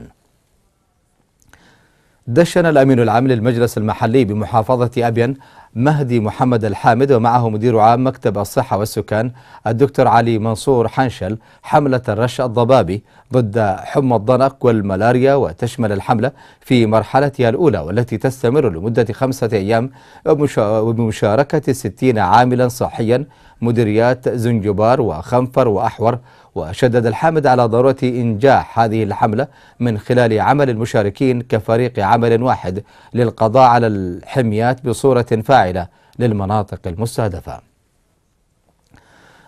دشن الأمين العام للمجلس المحلي بمحافظة أبين مهدي محمد الحامد ومعه مدير عام مكتب الصحة والسكان الدكتور علي منصور حنشل حملة الرش الضبابي ضد حمى الضنك والملاريا وتشمل الحملة في مرحلتها الأولى والتي تستمر لمدة خمسة أيام وبمشاركة ستين عاملا صحيا مديريات زنجبار وخنفر وأحور وشدد الحامد على ضرورة إنجاح هذه الحملة من خلال عمل المشاركين كفريق عمل واحد للقضاء على الحميات بصورة فاعلة للمناطق المستهدفة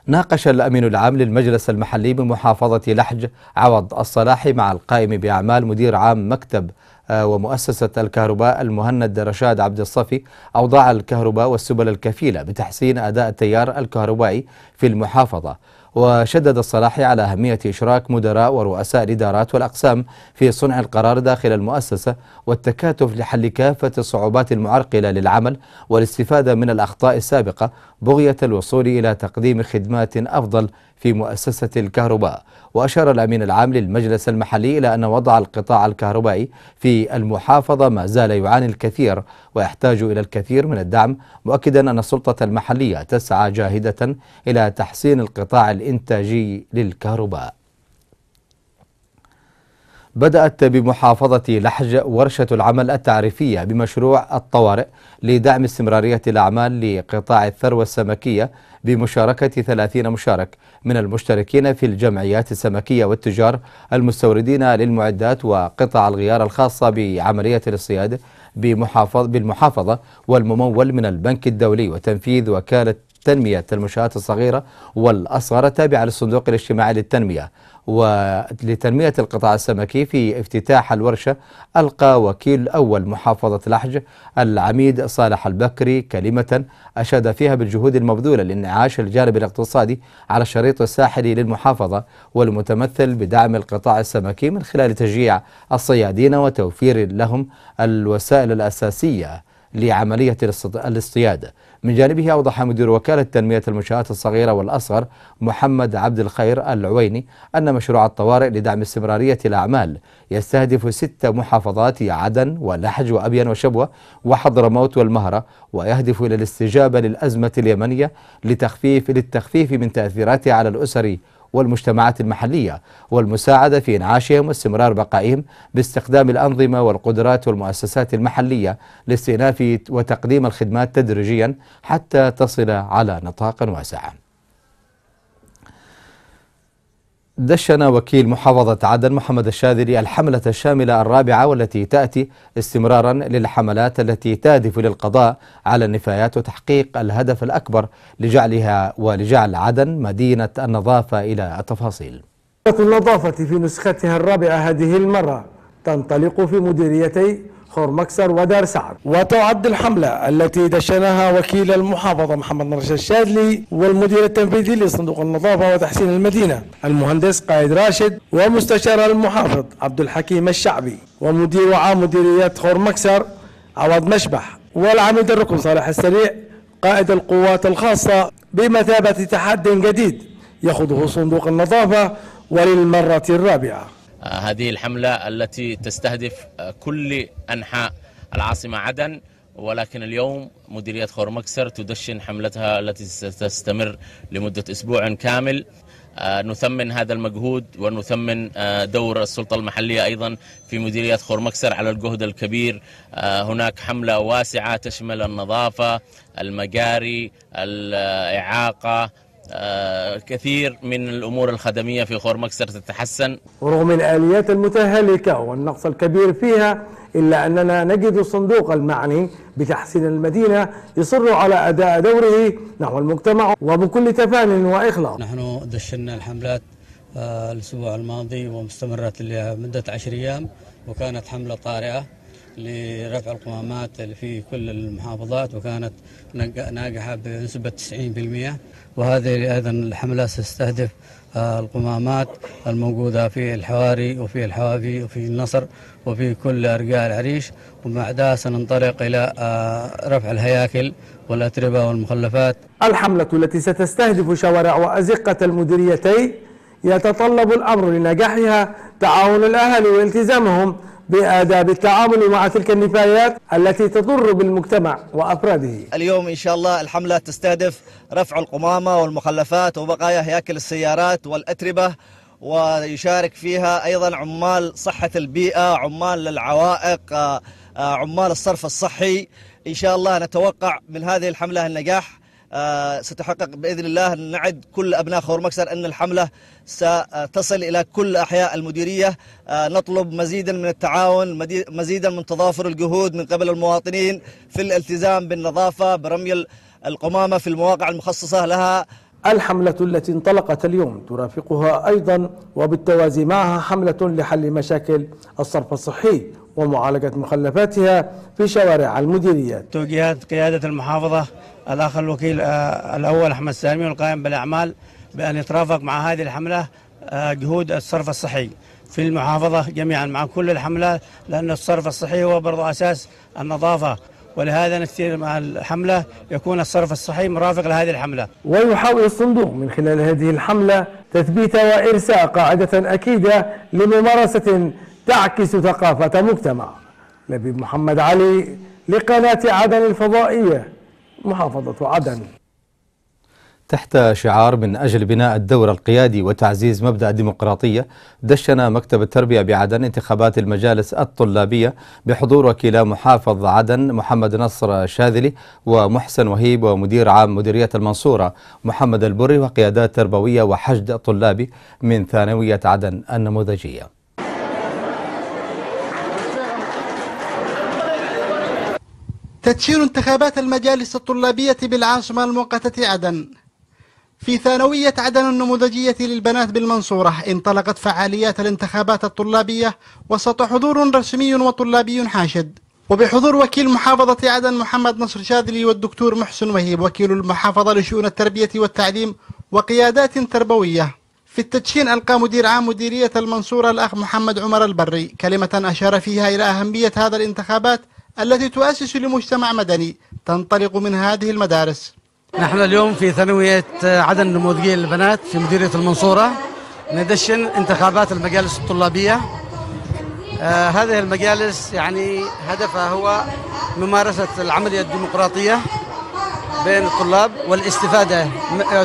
ناقش الأمين العام للمجلس المحلي بمحافظة لحج عوض الصلاحي مع القائم بأعمال مدير عام مكتب آه، ومؤسسة الكهرباء المهند رشاد عبد الصفي أوضاع الكهرباء والسبل الكفيلة بتحسين أداء التيار الكهربائي في المحافظة وشدد الصلاحي على أهمية إشراك مدراء ورؤساء الإدارات والأقسام في صنع القرار داخل المؤسسة والتكاتف لحل كافة الصعوبات المعرقلة للعمل والاستفادة من الأخطاء السابقة بغية الوصول إلى تقديم خدمات أفضل في مؤسسة الكهرباء وأشار الأمين العام للمجلس المحلي إلى أن وضع القطاع الكهربائي في المحافظة ما زال يعاني الكثير ويحتاج إلى الكثير من الدعم مؤكدا أن السلطة المحلية تسعى جاهدة إلى تحسين القطاع الإنتاجي للكهرباء بدأت بمحافظة لحج ورشة العمل التعريفية بمشروع الطوارئ لدعم استمرارية الأعمال لقطاع الثروة السمكية بمشاركة 30 مشارك من المشتركين في الجمعيات السمكية والتجار المستوردين للمعدات وقطع الغيار الخاصة بعملية الصياد بالمحافظة والممول من البنك الدولي وتنفيذ وكالة تنمية المنشآت الصغيرة والأصغر التابعة للصندوق الاجتماعي للتنمية ولتنمية القطاع السمكي في افتتاح الورشة ألقى وكيل أول محافظة لحج العميد صالح البكري كلمة أشاد فيها بالجهود المبذولة لانعاش الجانب الاقتصادي على الشريط الساحلي للمحافظة والمتمثل بدعم القطاع السمكي من خلال تشجيع الصيادين وتوفير لهم الوسائل الأساسية لعملية الاصطياد من جانبه أوضح مدير وكالة تنمية المنشآت الصغيرة والأصغر محمد عبد الخير العويني أن مشروع الطوارئ لدعم استمرارية الأعمال يستهدف ست محافظات عدن ولحج وأبين وشبوة وحضرموت والمهرة ويهدف إلى الاستجابة للأزمة اليمنية لتخفيف للتخفيف من تأثيراتها على الأسر والمجتمعات المحلية والمساعدة في إنعاشهم واستمرار بقائهم باستخدام الأنظمة والقدرات والمؤسسات المحلية لاستئناف وتقديم الخدمات تدريجيا حتى تصل على نطاق واسع دشن وكيل محافظة عدن محمد الشاذري الحملة الشاملة الرابعة والتي تأتي استمرارا للحملات التي تهدف للقضاء على النفايات وتحقيق الهدف الأكبر لجعلها ولجعل عدن مدينة النظافة إلى التفاصيل
النظافة في نسختها الرابعة هذه المرة تنطلق في مديريتي خور مكسر ودار سعد وتعد الحملة التي دشنها وكيل المحافظة محمد نرش الشاذلي والمدير التنفيذي لصندوق النظافة وتحسين المدينة المهندس قائد راشد ومستشار المحافظ عبد الحكيم الشعبي ومدير عام مديرية مكسر عوض مشبح والعميد الركن صالح السريع قائد القوات الخاصة بمثابة تحد جديد يخوضه صندوق النظافة وللمرة الرابعة
هذه الحملة التي تستهدف كل أنحاء العاصمة عدن ولكن اليوم مديرية خور مكسر تدشن حملتها التي ستستمر لمدة أسبوع كامل آه، نثمن هذا المجهود ونثمن آه، دور السلطة المحلية أيضا في مديرية خور مكسر على الجهد الكبير آه، هناك حملة واسعة تشمل النظافة المجاري الإعاقة الكثير آه، من الأمور الخدمية في خور مكسر تتحسن
ورغم الاليات المتهالكة والنقص الكبير فيها إلا أننا نجد الصندوق المعني بتحسين المدينة يصر على أداء دوره نحو المجتمع وبكل تفان وإخلاص نحن دشنا الحملات آه، الأسبوع الماضي ومستمرت لمدة عشر أيام وكانت حملة طارئة لرفع القمامات في كل المحافظات وكانت ناجحة بنسبة 90% وهذه أيضا الحملة ستستهدف آه، القمامات الموجودة في الحواري وفي الحوافي وفي النصر وفي كل أرجاء العريش وبعدها سننطلق إلى آه، رفع الهياكل والأتربة والمخلفات الحملة التي ستستهدف شوارع وأزقة المديريتين يتطلب الأمر لنجاحها تعاون الأهالي والتزامهم بآداب التعامل مع تلك النفايات التي تضر بالمجتمع وأفراده
اليوم إن شاء الله الحملة تستهدف رفع القمامة والمخلفات وبقايا هياكل السيارات والأتربة ويشارك فيها أيضا عمال صحة البيئة عمال العوائق آه، آه، عمال الصرف الصحي إن شاء الله نتوقع من هذه الحملة النجاح آه، ستحقق باذن الله نعد كل ابناء خور مكسر ان الحمله ستصل الى كل احياء المديريه آه، نطلب مزيدا من التعاون مزيدا من تضافر الجهود من قبل المواطنين في الالتزام بالنظافه برمي القمامه في المواقع المخصصه لها
الحملة التي انطلقت اليوم ترافقها أيضا وبالتوازي معها حملة لحل مشاكل الصرف الصحي ومعالجة مخلفاتها في شوارع المديريات توجيهات قيادة المحافظة الأخ الوكيل آه، الأول أحمد سامي القائم بالأعمال بأن يترافق مع هذه الحملة آه، جهود الصرف الصحي في المحافظة جميعا مع كل الحملات لأن الصرف الصحي هو برضه أساس النظافة ولهذا نستير مع الحملة يكون الصرف الصحي مرافق لهذه الحملة ويحاول الصندوق من خلال هذه الحملة تثبيت وإرساء قاعدة أكيدة لممارسة تعكس ثقافة مجتمع نبي محمد علي لقناة عدن الفضائية محافظة عدن
تحت شعار من أجل بناء الدور القيادي وتعزيز مبدأ الديمقراطية دشن مكتب التربية بعدن انتخابات المجالس الطلابية بحضور وكيل محافظ عدن محمد نصر شاذلي ومحسن وهيب ومدير عام مديرية المنصورة محمد البري وقيادات تربوية وحشد طلابي من ثانوية عدن النموذجية
تدشين انتخابات المجالس الطلابية بالعاصمة المؤقتة عدن في ثانوية عدن النموذجية للبنات بالمنصورة انطلقت فعاليات الانتخابات الطلابية وسط حضور رسمي وطلابي حاشد وبحضور وكيل محافظة عدن محمد نصر شاذلي والدكتور محسن وهيب وكيل المحافظة لشؤون التربية والتعليم وقيادات تربوية في التدشين ألقى مدير عام مديرية المنصورة الأخ محمد عمر البري كلمة أشار فيها إلى أهمية هذا الانتخابات التي تؤسس لمجتمع مدني تنطلق من هذه المدارس
نحن اليوم في ثانوية عدن نموذجية للبنات في مديرية المنصورة ندشن انتخابات المجالس الطلابية آه هذه المجالس يعني هدفها هو ممارسة العملية الديمقراطية بين الطلاب والاستفادة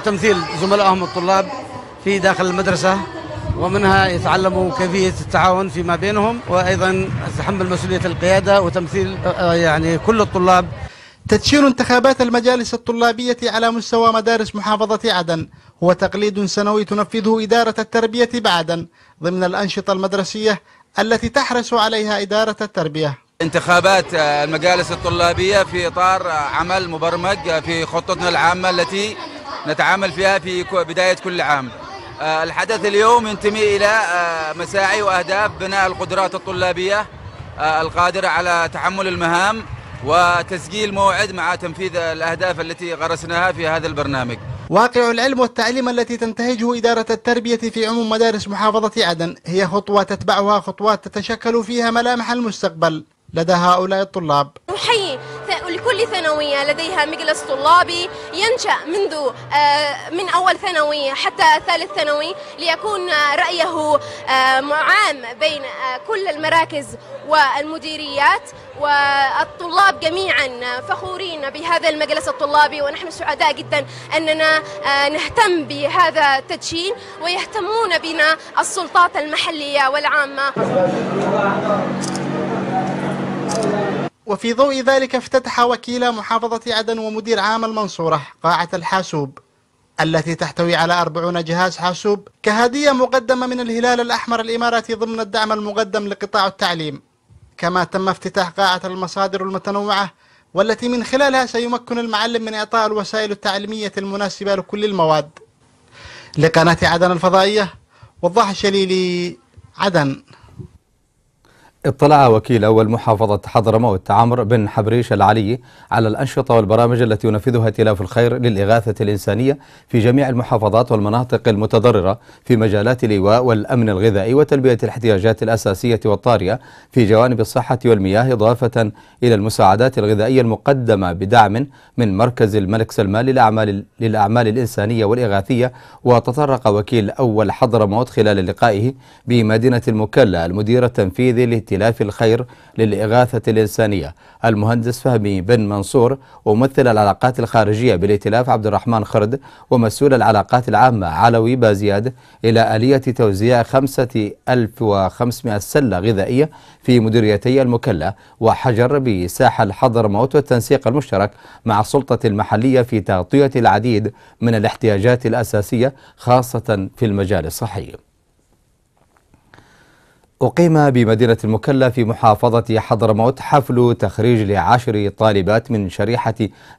تمثيل زملائهم الطلاب في داخل المدرسة ومنها يتعلموا كيفية
التعاون فيما بينهم وأيضا تحمل مسؤولية القيادة وتمثيل يعني كل الطلاب تدشين انتخابات المجالس الطلابية على مستوى مدارس محافظة عدن هو تقليد سنوي تنفذه إدارة التربية بعدن ضمن الأنشطة المدرسية التي تحرص عليها إدارة التربية
انتخابات المجالس الطلابية
في إطار عمل مبرمج في خطتنا العامة التي نتعامل فيها في بداية كل عام آه، الحدث اليوم ينتمي إلى آه، مساعي وأهداف بناء القدرات الطلابية آه، القادرة على تحمل المهام وتسجيل موعد مع تنفيذ الأهداف التي غرسناها في هذا البرنامج
واقع العلم والتعليم التي تنتهجه إدارة التربية في عموم مدارس محافظة عدن هي خطوة تتبعها خطوات تتشكل فيها ملامح المستقبل لدى هؤلاء الطلاب
نحيي لكل ثانوية لديها مجلس طلابي ينشأ منذ آه، من أول ثانوي حتى ثالث ثانوي ليكون آه، رأيه معام آه، بين كل المراكز والمديريات والطلاب جميعا فخورين بهذا المجلس الطلابي ونحن سعداء جدا أننا نهتم بهذا التدشين ويهتمون بنا السلطات المحلية والعامة
وفي ضوء ذلك افتتح وكيل محافظة عدن ومدير عام المنصورة قاعة الحاسوب التي تحتوي على 40 جهاز حاسوب كهدية مقدمة من الهلال الأحمر الإماراتي ضمن الدعم المقدم لقطاع التعليم كما تم افتتاح قاعة المصادر المتنوعة والتي من خلالها سيمكن المعلم من إعطاء الوسائل التعليمية المناسبة لكل المواد لقناة عدن الفضائية وضح شليلي عدن
اطلع وكيل أول محافظة حضرموت عمرو بن حبريش العلي على الأنشطة والبرامج التي ينفذها ائتلاف الخير للإغاثة الإنسانية في جميع المحافظات والمناطق المتضررة في مجالات الإيواء والأمن الغذائي وتلبية الاحتياجات الأساسية والطارئة في جوانب الصحة والمياه إضافة إلى المساعدات الغذائية المقدمة بدعم من مركز الملك سلمان للأعمال, للأعمال الإنسانية والإغاثية وتطرق وكيل أول حضرموت خلال لقائه بمدينة المكلا المدير التنفيذي ائتلاف الخير للإغاثة الإنسانية المهندس فهمي بن منصور وممثل العلاقات الخارجية بالائتلاف عبد الرحمن خرد ومسؤول العلاقات العامة علوي بازياد إلى آلية توزيع 5500 سلة غذائية في مديريتي المكلا وحجر الحضر حضرموت والتنسيق المشترك مع السلطة المحلية في تغطية العديد من الاحتياجات الأساسية خاصة في المجال الصحي أقيم بمدينة المكلا في محافظة حضرموت حفل تخريج لعشر طالبات من شريحة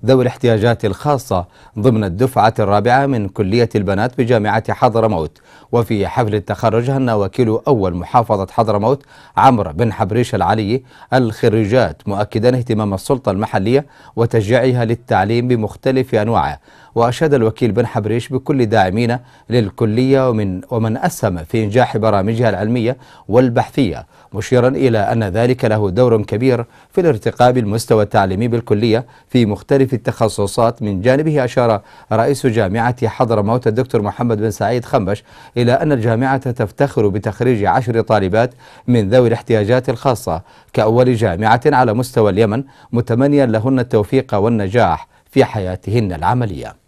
ذوي الاحتياجات الخاصة ضمن الدفعة الرابعة من كلية البنات بجامعة حضرموت وفي حفل التخرج هن وكيل أول محافظة حضرموت عمرو بن حبريش العلي الخريجات مؤكدا اهتمام السلطة المحلية وتشجيعها للتعليم بمختلف أنواعه وأشاد الوكيل بن حبريش بكل داعمين للكلية ومن ومن أسهم في إنجاح برامجها العلمية والبحثية مشيرا إلى أن ذلك له دور كبير في الارتقاء بالمستوى التعليمي بالكلية في مختلف التخصصات من جانبه أشار رئيس جامعة حضرموت الدكتور محمد بن سعيد خنبش إلى أن الجامعة تفتخر بتخريج عشر طالبات من ذوي الاحتياجات الخاصة كأول جامعة على مستوى اليمن متمنيا لهن التوفيق والنجاح في حياتهن العمليه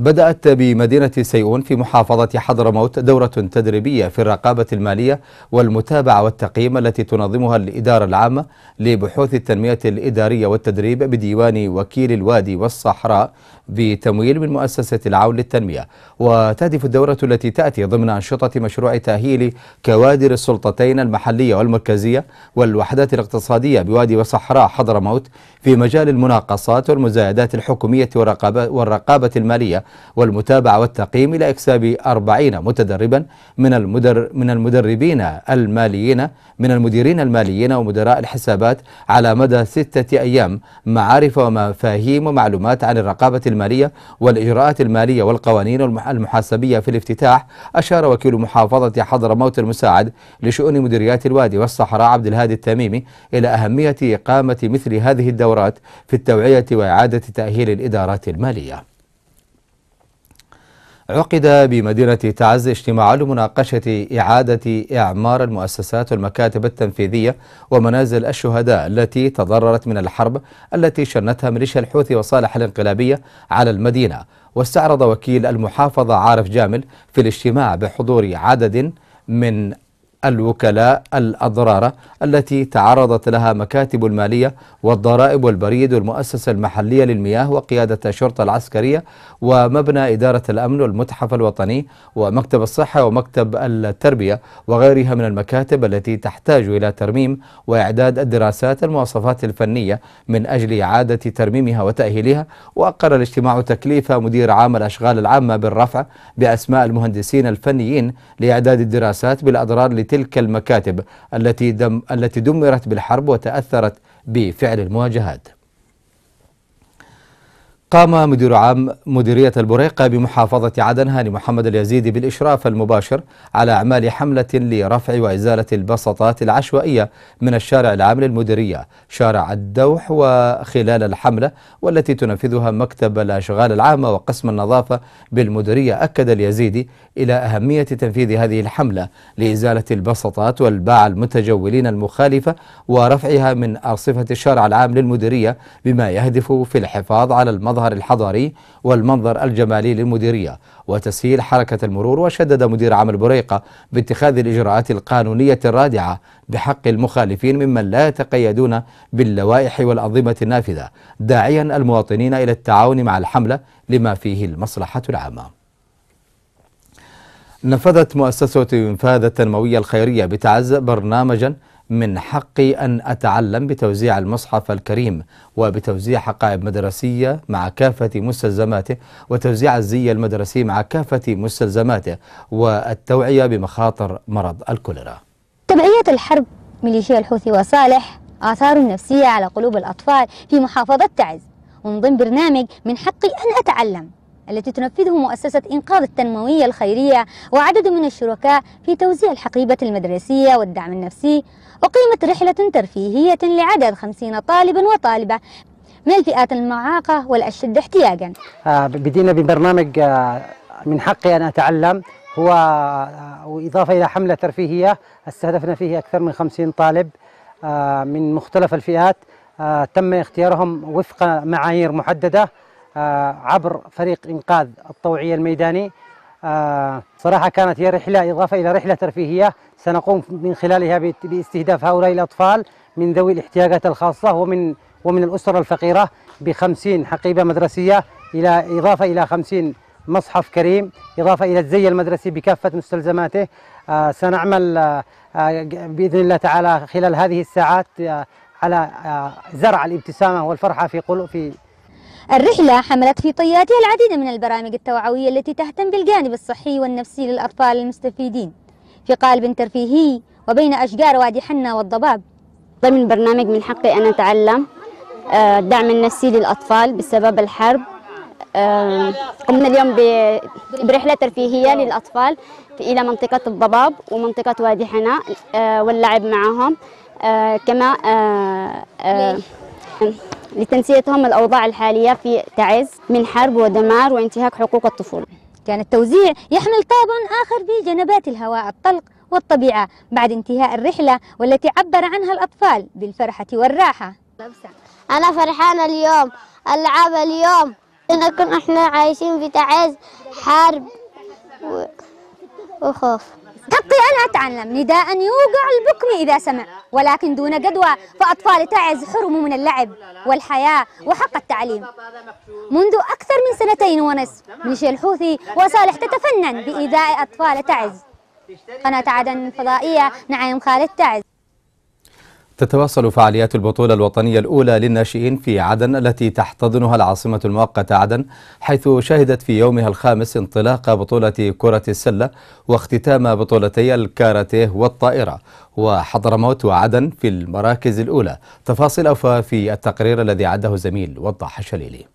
بدأت بمدينة سيئون في محافظة حضرموت دورة تدريبية في الرقابة المالية والمتابعة والتقييم التي تنظمها الإدارة العامة لبحوث التنمية الإدارية والتدريب بديوان وكيل الوادي والصحراء بتمويل من مؤسسة العون للتنمية وتهدف الدورة التي تأتي ضمن أنشطة مشروع تأهيل كوادر السلطتين المحلية والمركزية والوحدات الاقتصادية بوادي وصحراء حضرموت في مجال المناقصات والمزايدات الحكومية والرقابة, والرقابة المالية والمتابعة والتقييم إلى إكساب أربعين متدربا من, المدر من المدربين الماليين من المديرين الماليين ومدراء الحسابات على مدى ستة أيام معارف ومفاهيم ومعلومات عن الرقابة المالية والإجراءات المالية والقوانين المحاسبية في الافتتاح أشار وكيل محافظة حضرموت المساعد لشؤون مديريات الوادي والصحراء عبد الهادي التميمي إلى أهمية إقامة مثل هذه الدورات في التوعية وإعادة تأهيل الإدارات المالية عقد بمدينة تعز اجتماع لمناقشة إعادة إعمار المؤسسات والمكاتب التنفيذية ومنازل الشهداء التي تضررت من الحرب التي شنتها ميليشيا الحوثي وصالح الانقلابية على المدينة واستعرض وكيل المحافظة عارف جامل في الاجتماع بحضور عدد من الوكلاء الأضرار التي تعرضت لها مكاتب المالية والضرائب والبريد والمؤسسة المحلية للمياه وقيادة الشرطة العسكرية ومبنى إدارة الأمن والمتحف الوطني ومكتب الصحة ومكتب التربية وغيرها من المكاتب التي تحتاج إلى ترميم وإعداد الدراسات المواصفات الفنية من أجل إعادة ترميمها وتأهيلها وأقر الاجتماع تكليف مدير عام الأشغال العامة بالرفع بأسماء المهندسين الفنيين لإعداد الدراسات بالأضرار تلك المكاتب التي دم التي دمرت بالحرب وتاثرت بفعل المواجهات قام مدير عام مديرية البريقة بمحافظة عدن هاني محمد اليزيدي بالإشراف المباشر على أعمال حملة لرفع وإزالة البسطات العشوائية من الشارع العام للمديرية شارع الدوح وخلال الحملة والتي تنفذها مكتب الأشغال العامة وقسم النظافة بالمديرية أكد اليزيدي إلى أهمية تنفيذ هذه الحملة لإزالة البسطات والباعة المتجولين المخالفة ورفعها من أرصفة الشارع العام للمديرية بما يهدف في الحفاظ على المظهر المظهر الحضاري والمنظر الجمالي للمديرية وتسهيل حركة المرور وشدد مدير عام البريقة باتخاذ الإجراءات القانونية الرادعة بحق المخالفين ممن لا يتقيدون باللوائح والأنظمة النافذة داعيا المواطنين إلى التعاون مع الحملة لما فيه المصلحة العامة نفذت مؤسسة إنفاذ التنموية الخيرية بتعز برنامجا من حقي أن أتعلم بتوزيع المصحف الكريم وبتوزيع حقائب مدرسية مع كافة مستلزماته وتوزيع الزي المدرسي مع كافة مستلزماته والتوعية بمخاطر مرض الكوليرا
تبعية الحرب ميليشيا الحوثي وصالح آثار نفسية على قلوب الأطفال في محافظة تعز ومن ضمن برنامج من حقي أن أتعلم التي تنفذه مؤسسة إنقاذ التنموية الخيرية وعدد من الشركاء في توزيع الحقيبة المدرسية والدعم النفسي أقيمت رحلة ترفيهية لعدد خمسين طالبا وطالبة من الفئات المعاقة والأشد احتياجا
آه، بدينا ببرنامج آه، من حقي أن أتعلم هو وإضافة آه، إلى حملة ترفيهية استهدفنا فيه أكثر من 50 طالب من مختلف الفئات تم اختيارهم وفق معايير محددة آه، عبر فريق إنقاذ الطوعية الميداني آه، صراحة كانت هي رحلة إضافة إلى رحلة ترفيهية سنقوم من خلالها باستهداف هؤلاء الأطفال من ذوي الاحتياجات الخاصة
ومن ومن الأسر الفقيرة بخمسين حقيبة مدرسية إلى إضافة إلى
خمسين مصحف كريم إضافة إلى الزي المدرسي بكافة مستلزماته آه، سنعمل بإذن الله تعالى خلال هذه الساعات على زرع الابتسامة والفرحة في قلوب في
الرحلة حملت في طياتها العديد من البرامج التوعوية التي تهتم بالجانب الصحي والنفسي للأطفال المستفيدين في قالب ترفيهي وبين أشجار وادي حنا والضباب ضمن برنامج من حقي أن أتعلم آه، الدعم النفسي للأطفال بسبب الحرب آه، قمنا اليوم برحلة ترفيهية للأطفال إلى منطقة الضباب ومنطقة وادي حنا آه، واللعب معهم كما لتنسيتهم الأوضاع الحالية في تعز من حرب ودمار وانتهاك حقوق الطفولة كان التوزيع يحمل طابع آخر في جنبات الهواء الطلق والطبيعة بعد انتهاء الرحلة والتي عبر عنها الأطفال بالفرحة والراحة أنا فرحانة اليوم ألعاب اليوم إن كنا إحنا عايشين في تعز حرب وخوف حقي أن أتعلم نداء يوقع البكم إذا سمع ولكن دون جدوى فأطفال تعز حرموا من اللعب والحياة وحق التعليم منذ أكثر من سنتين ونصف ميشيل الحوثي وصالح تتفنن بإيذاء أطفال تعز قناة عدن فضائية نعيم خالد تعز
تتواصل فعاليات البطولة الوطنية الأولى للناشئين في عدن التي تحتضنها العاصمة المؤقتة عدن حيث شهدت في يومها الخامس انطلاق بطولة كرة السلة واختتام بطولتي الكاراتيه والطائرة وحضرموت وعدن في المراكز الأولى تفاصيل أوفى في التقرير الذي عده زميل وضح شليلي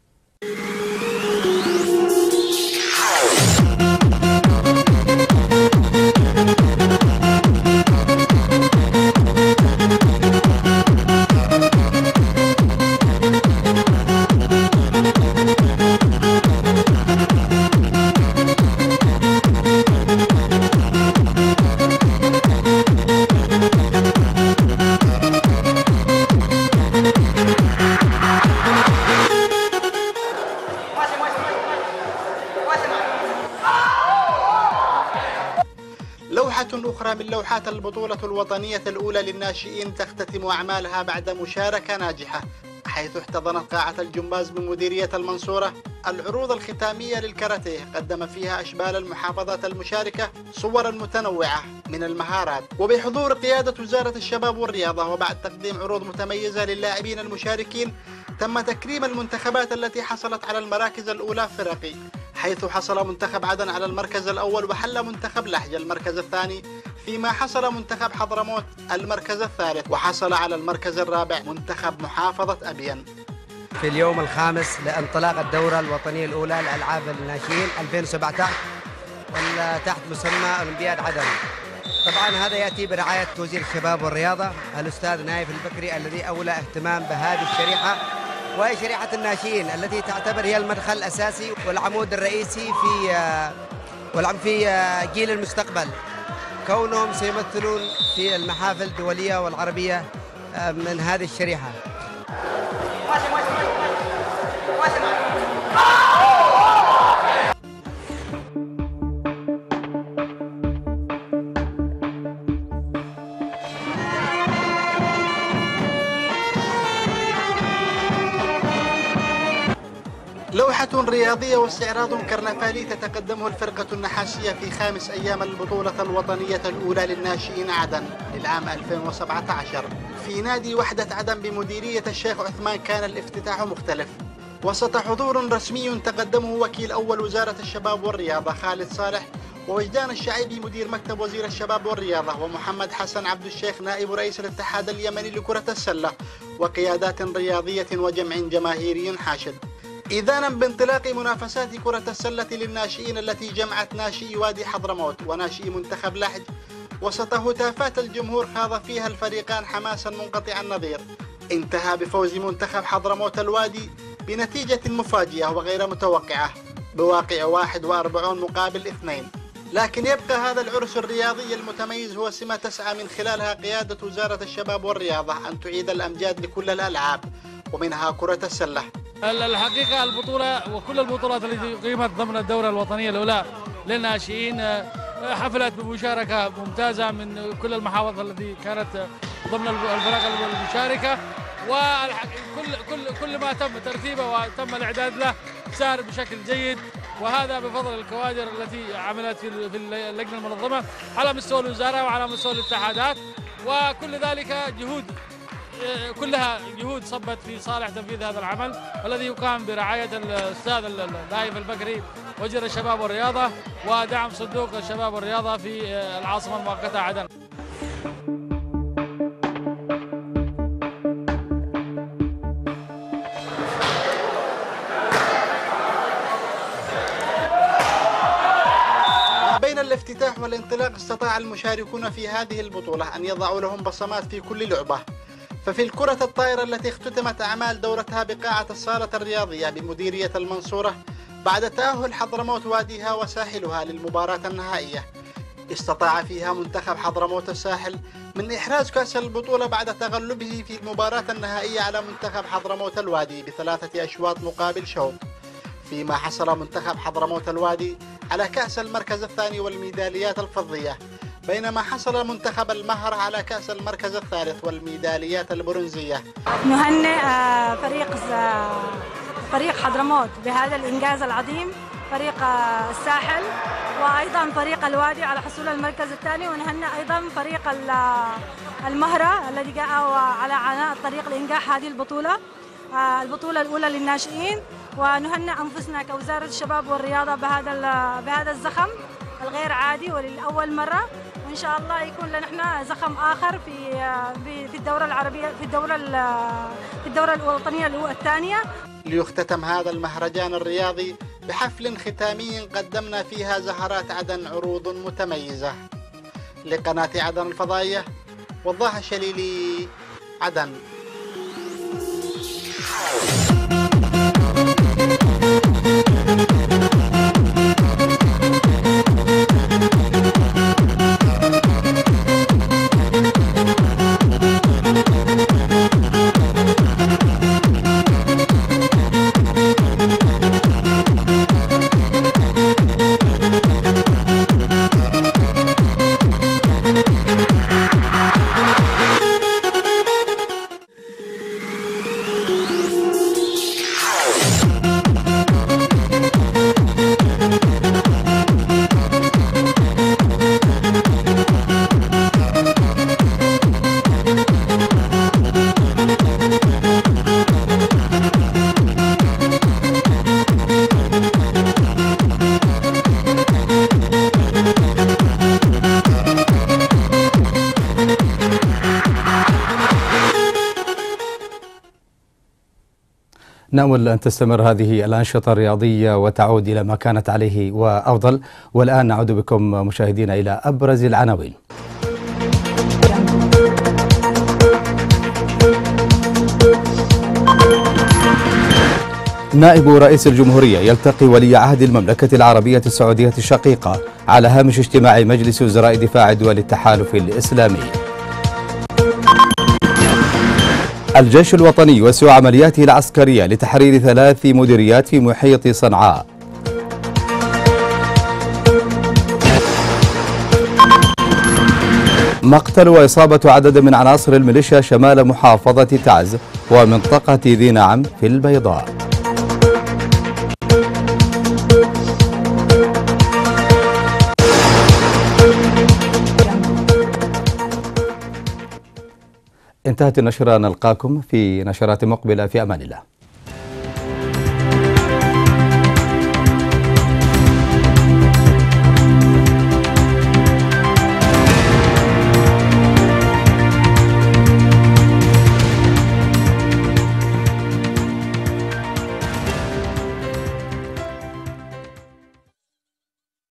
لوحات البطولة الوطنية الأولى للناشئين تختتم أعمالها بعد مشاركة ناجحة حيث احتضنت قاعة الجمباز من مديرية المنصورة العروض الختامية للكاراتيه قدم فيها أشبال المحافظات المشاركة صورا متنوعة من المهارات وبحضور قيادة وزارة الشباب والرياضة وبعد تقديم عروض متميزة للاعبين المشاركين تم تكريم المنتخبات التي حصلت على المراكز الأولى فرقي حيث حصل منتخب عدن على المركز الأول وحل منتخب لحج المركز الثاني فيما إيه، حصل منتخب حضرموت المركز الثالث وحصل على المركز الرابع منتخب محافظة أبين
في اليوم الخامس لانطلاق الدورة الوطنية الأولى لألعاب الناشئين 2017 تحت مسمى أولمبياد عدن طبعا هذا يأتي برعاية وزير الشباب والرياضة الأستاذ نايف البكري الذي أولى اهتمام بهذه الشريحة وهي شريحة الناشئين التي تعتبر هي المدخل الأساسي والعمود الرئيسي في آه، والعم في آه، جيل المستقبل كونهم سيمثلون في المحافل الدولية والعربية آه، من هذه الشريحة
رياضية واستعراض كرنفالي تتقدمه الفرقة النحاسية في خامس أيام البطولة الوطنية الأولى للناشئين عدن للعام 2017 في نادي وحدة عدن بمديرية الشيخ عثمان كان الافتتاح مختلف وسط حضور رسمي تقدمه وكيل أول وزارة الشباب والرياضة خالد صالح ووجدان الشعيبي مدير مكتب وزير الشباب والرياضة ومحمد حسن عبد الشيخ نائب رئيس الاتحاد اليمني لكرة السلة وقيادات رياضية وجمع جماهيري حاشد إذا بانطلاق منافسات كرة السلة للناشئين التي جمعت ناشئي وادي حضرموت وناشئي منتخب لحج وسط هتافات الجمهور خاض فيها الفريقان حماسا منقطع النظير انتهى بفوز منتخب حضرموت الوادي بنتيجة مفاجئة وغير متوقعة بواقع 41 مقابل 2 لكن يبقى هذا العرس الرياضي المتميز هو سمة تسعى من خلالها قيادة وزارة الشباب والرياضة أن تعيد الأمجاد لكل الألعاب ومنها كرة السلة
الحقيقة البطولة وكل البطولات التي قيمت ضمن الدورة الوطنية الأولى للناشئين آه، حفلت بمشاركة ممتازة من كل المحافظ التي كانت ضمن الفرق المشاركة وكل كل كل ما تم ترتيبه وتم الإعداد له سار بشكل جيد وهذا بفضل الكوادر التي عملت في اللجنة المنظمة على مستوى الوزارة وعلى مستوى الاتحادات وكل ذلك جهود آه، كلها جهود صبت في صالح تنفيذ هذا العمل الذي يقام برعاية الأستاذ نايف البكري وزير الشباب والرياضة ودعم صندوق الشباب والرياضة في آه، العاصمة المؤقتة عدن
بين الافتتاح والانطلاق استطاع المشاركون في هذه البطولة أن يضعوا لهم بصمات في كل لعبة ففي الكرة الطائرة التي اختتمت أعمال دورتها بقاعة الصالة الرياضية بمديرية المنصورة بعد تأهل حضرموت واديها وساحلها للمباراة النهائية استطاع فيها منتخب حضرموت الساحل من إحراز كأس البطولة بعد تغلبه في المباراة النهائية على منتخب حضرموت الوادي بثلاثة أشواط مقابل شوط فيما حصل منتخب حضرموت الوادي على كأس المركز الثاني والميداليات الفضية بينما حصل منتخب المهر على كأس المركز الثالث والميداليات البرونزية نهنئ آه، فريق
آه، فريق حضرموت
بهذا الإنجاز العظيم فريق آه، الساحل وأيضا فريق الوادي على حصول المركز الثاني ونهنئ أيضا فريق المهرة الذي جاء على عناء طريق لإنجاح هذه البطولة البطولة الأولى للناشئين ونهنئ أنفسنا كوزارة الشباب والرياضة بهذا بهذا الزخم الغير عادي وللأول مرة وان شاء الله يكون لنا احنا زخم اخر في في الدوره العربيه في الدوره في الدوره الوطنيه اللي هو الثانيه ليختتم هذا المهرجان الرياضي بحفل ختامي قدمنا فيها زهرات عدن عروض متميزه لقناه عدن الفضائيه والله شليلي عدن
نامل أن تستمر هذه الأنشطة الرياضية وتعود إلى ما كانت عليه وأفضل والآن نعود بكم مشاهدينا إلى أبرز العناوين نائب رئيس الجمهورية يلتقي ولي عهد المملكة العربية السعودية الشقيقة على هامش اجتماع مجلس وزراء دفاع دول التحالف الإسلامي الجيش الوطني يوسع عملياته العسكرية لتحرير ثلاث مديريات في محيط صنعاء مقتل وإصابة عدد من عناصر الميليشيا شمال محافظة تعز ومنطقة ذي نعم في البيضاء انتهت النشرة نلقاكم في نشرات مقبلة في أمان الله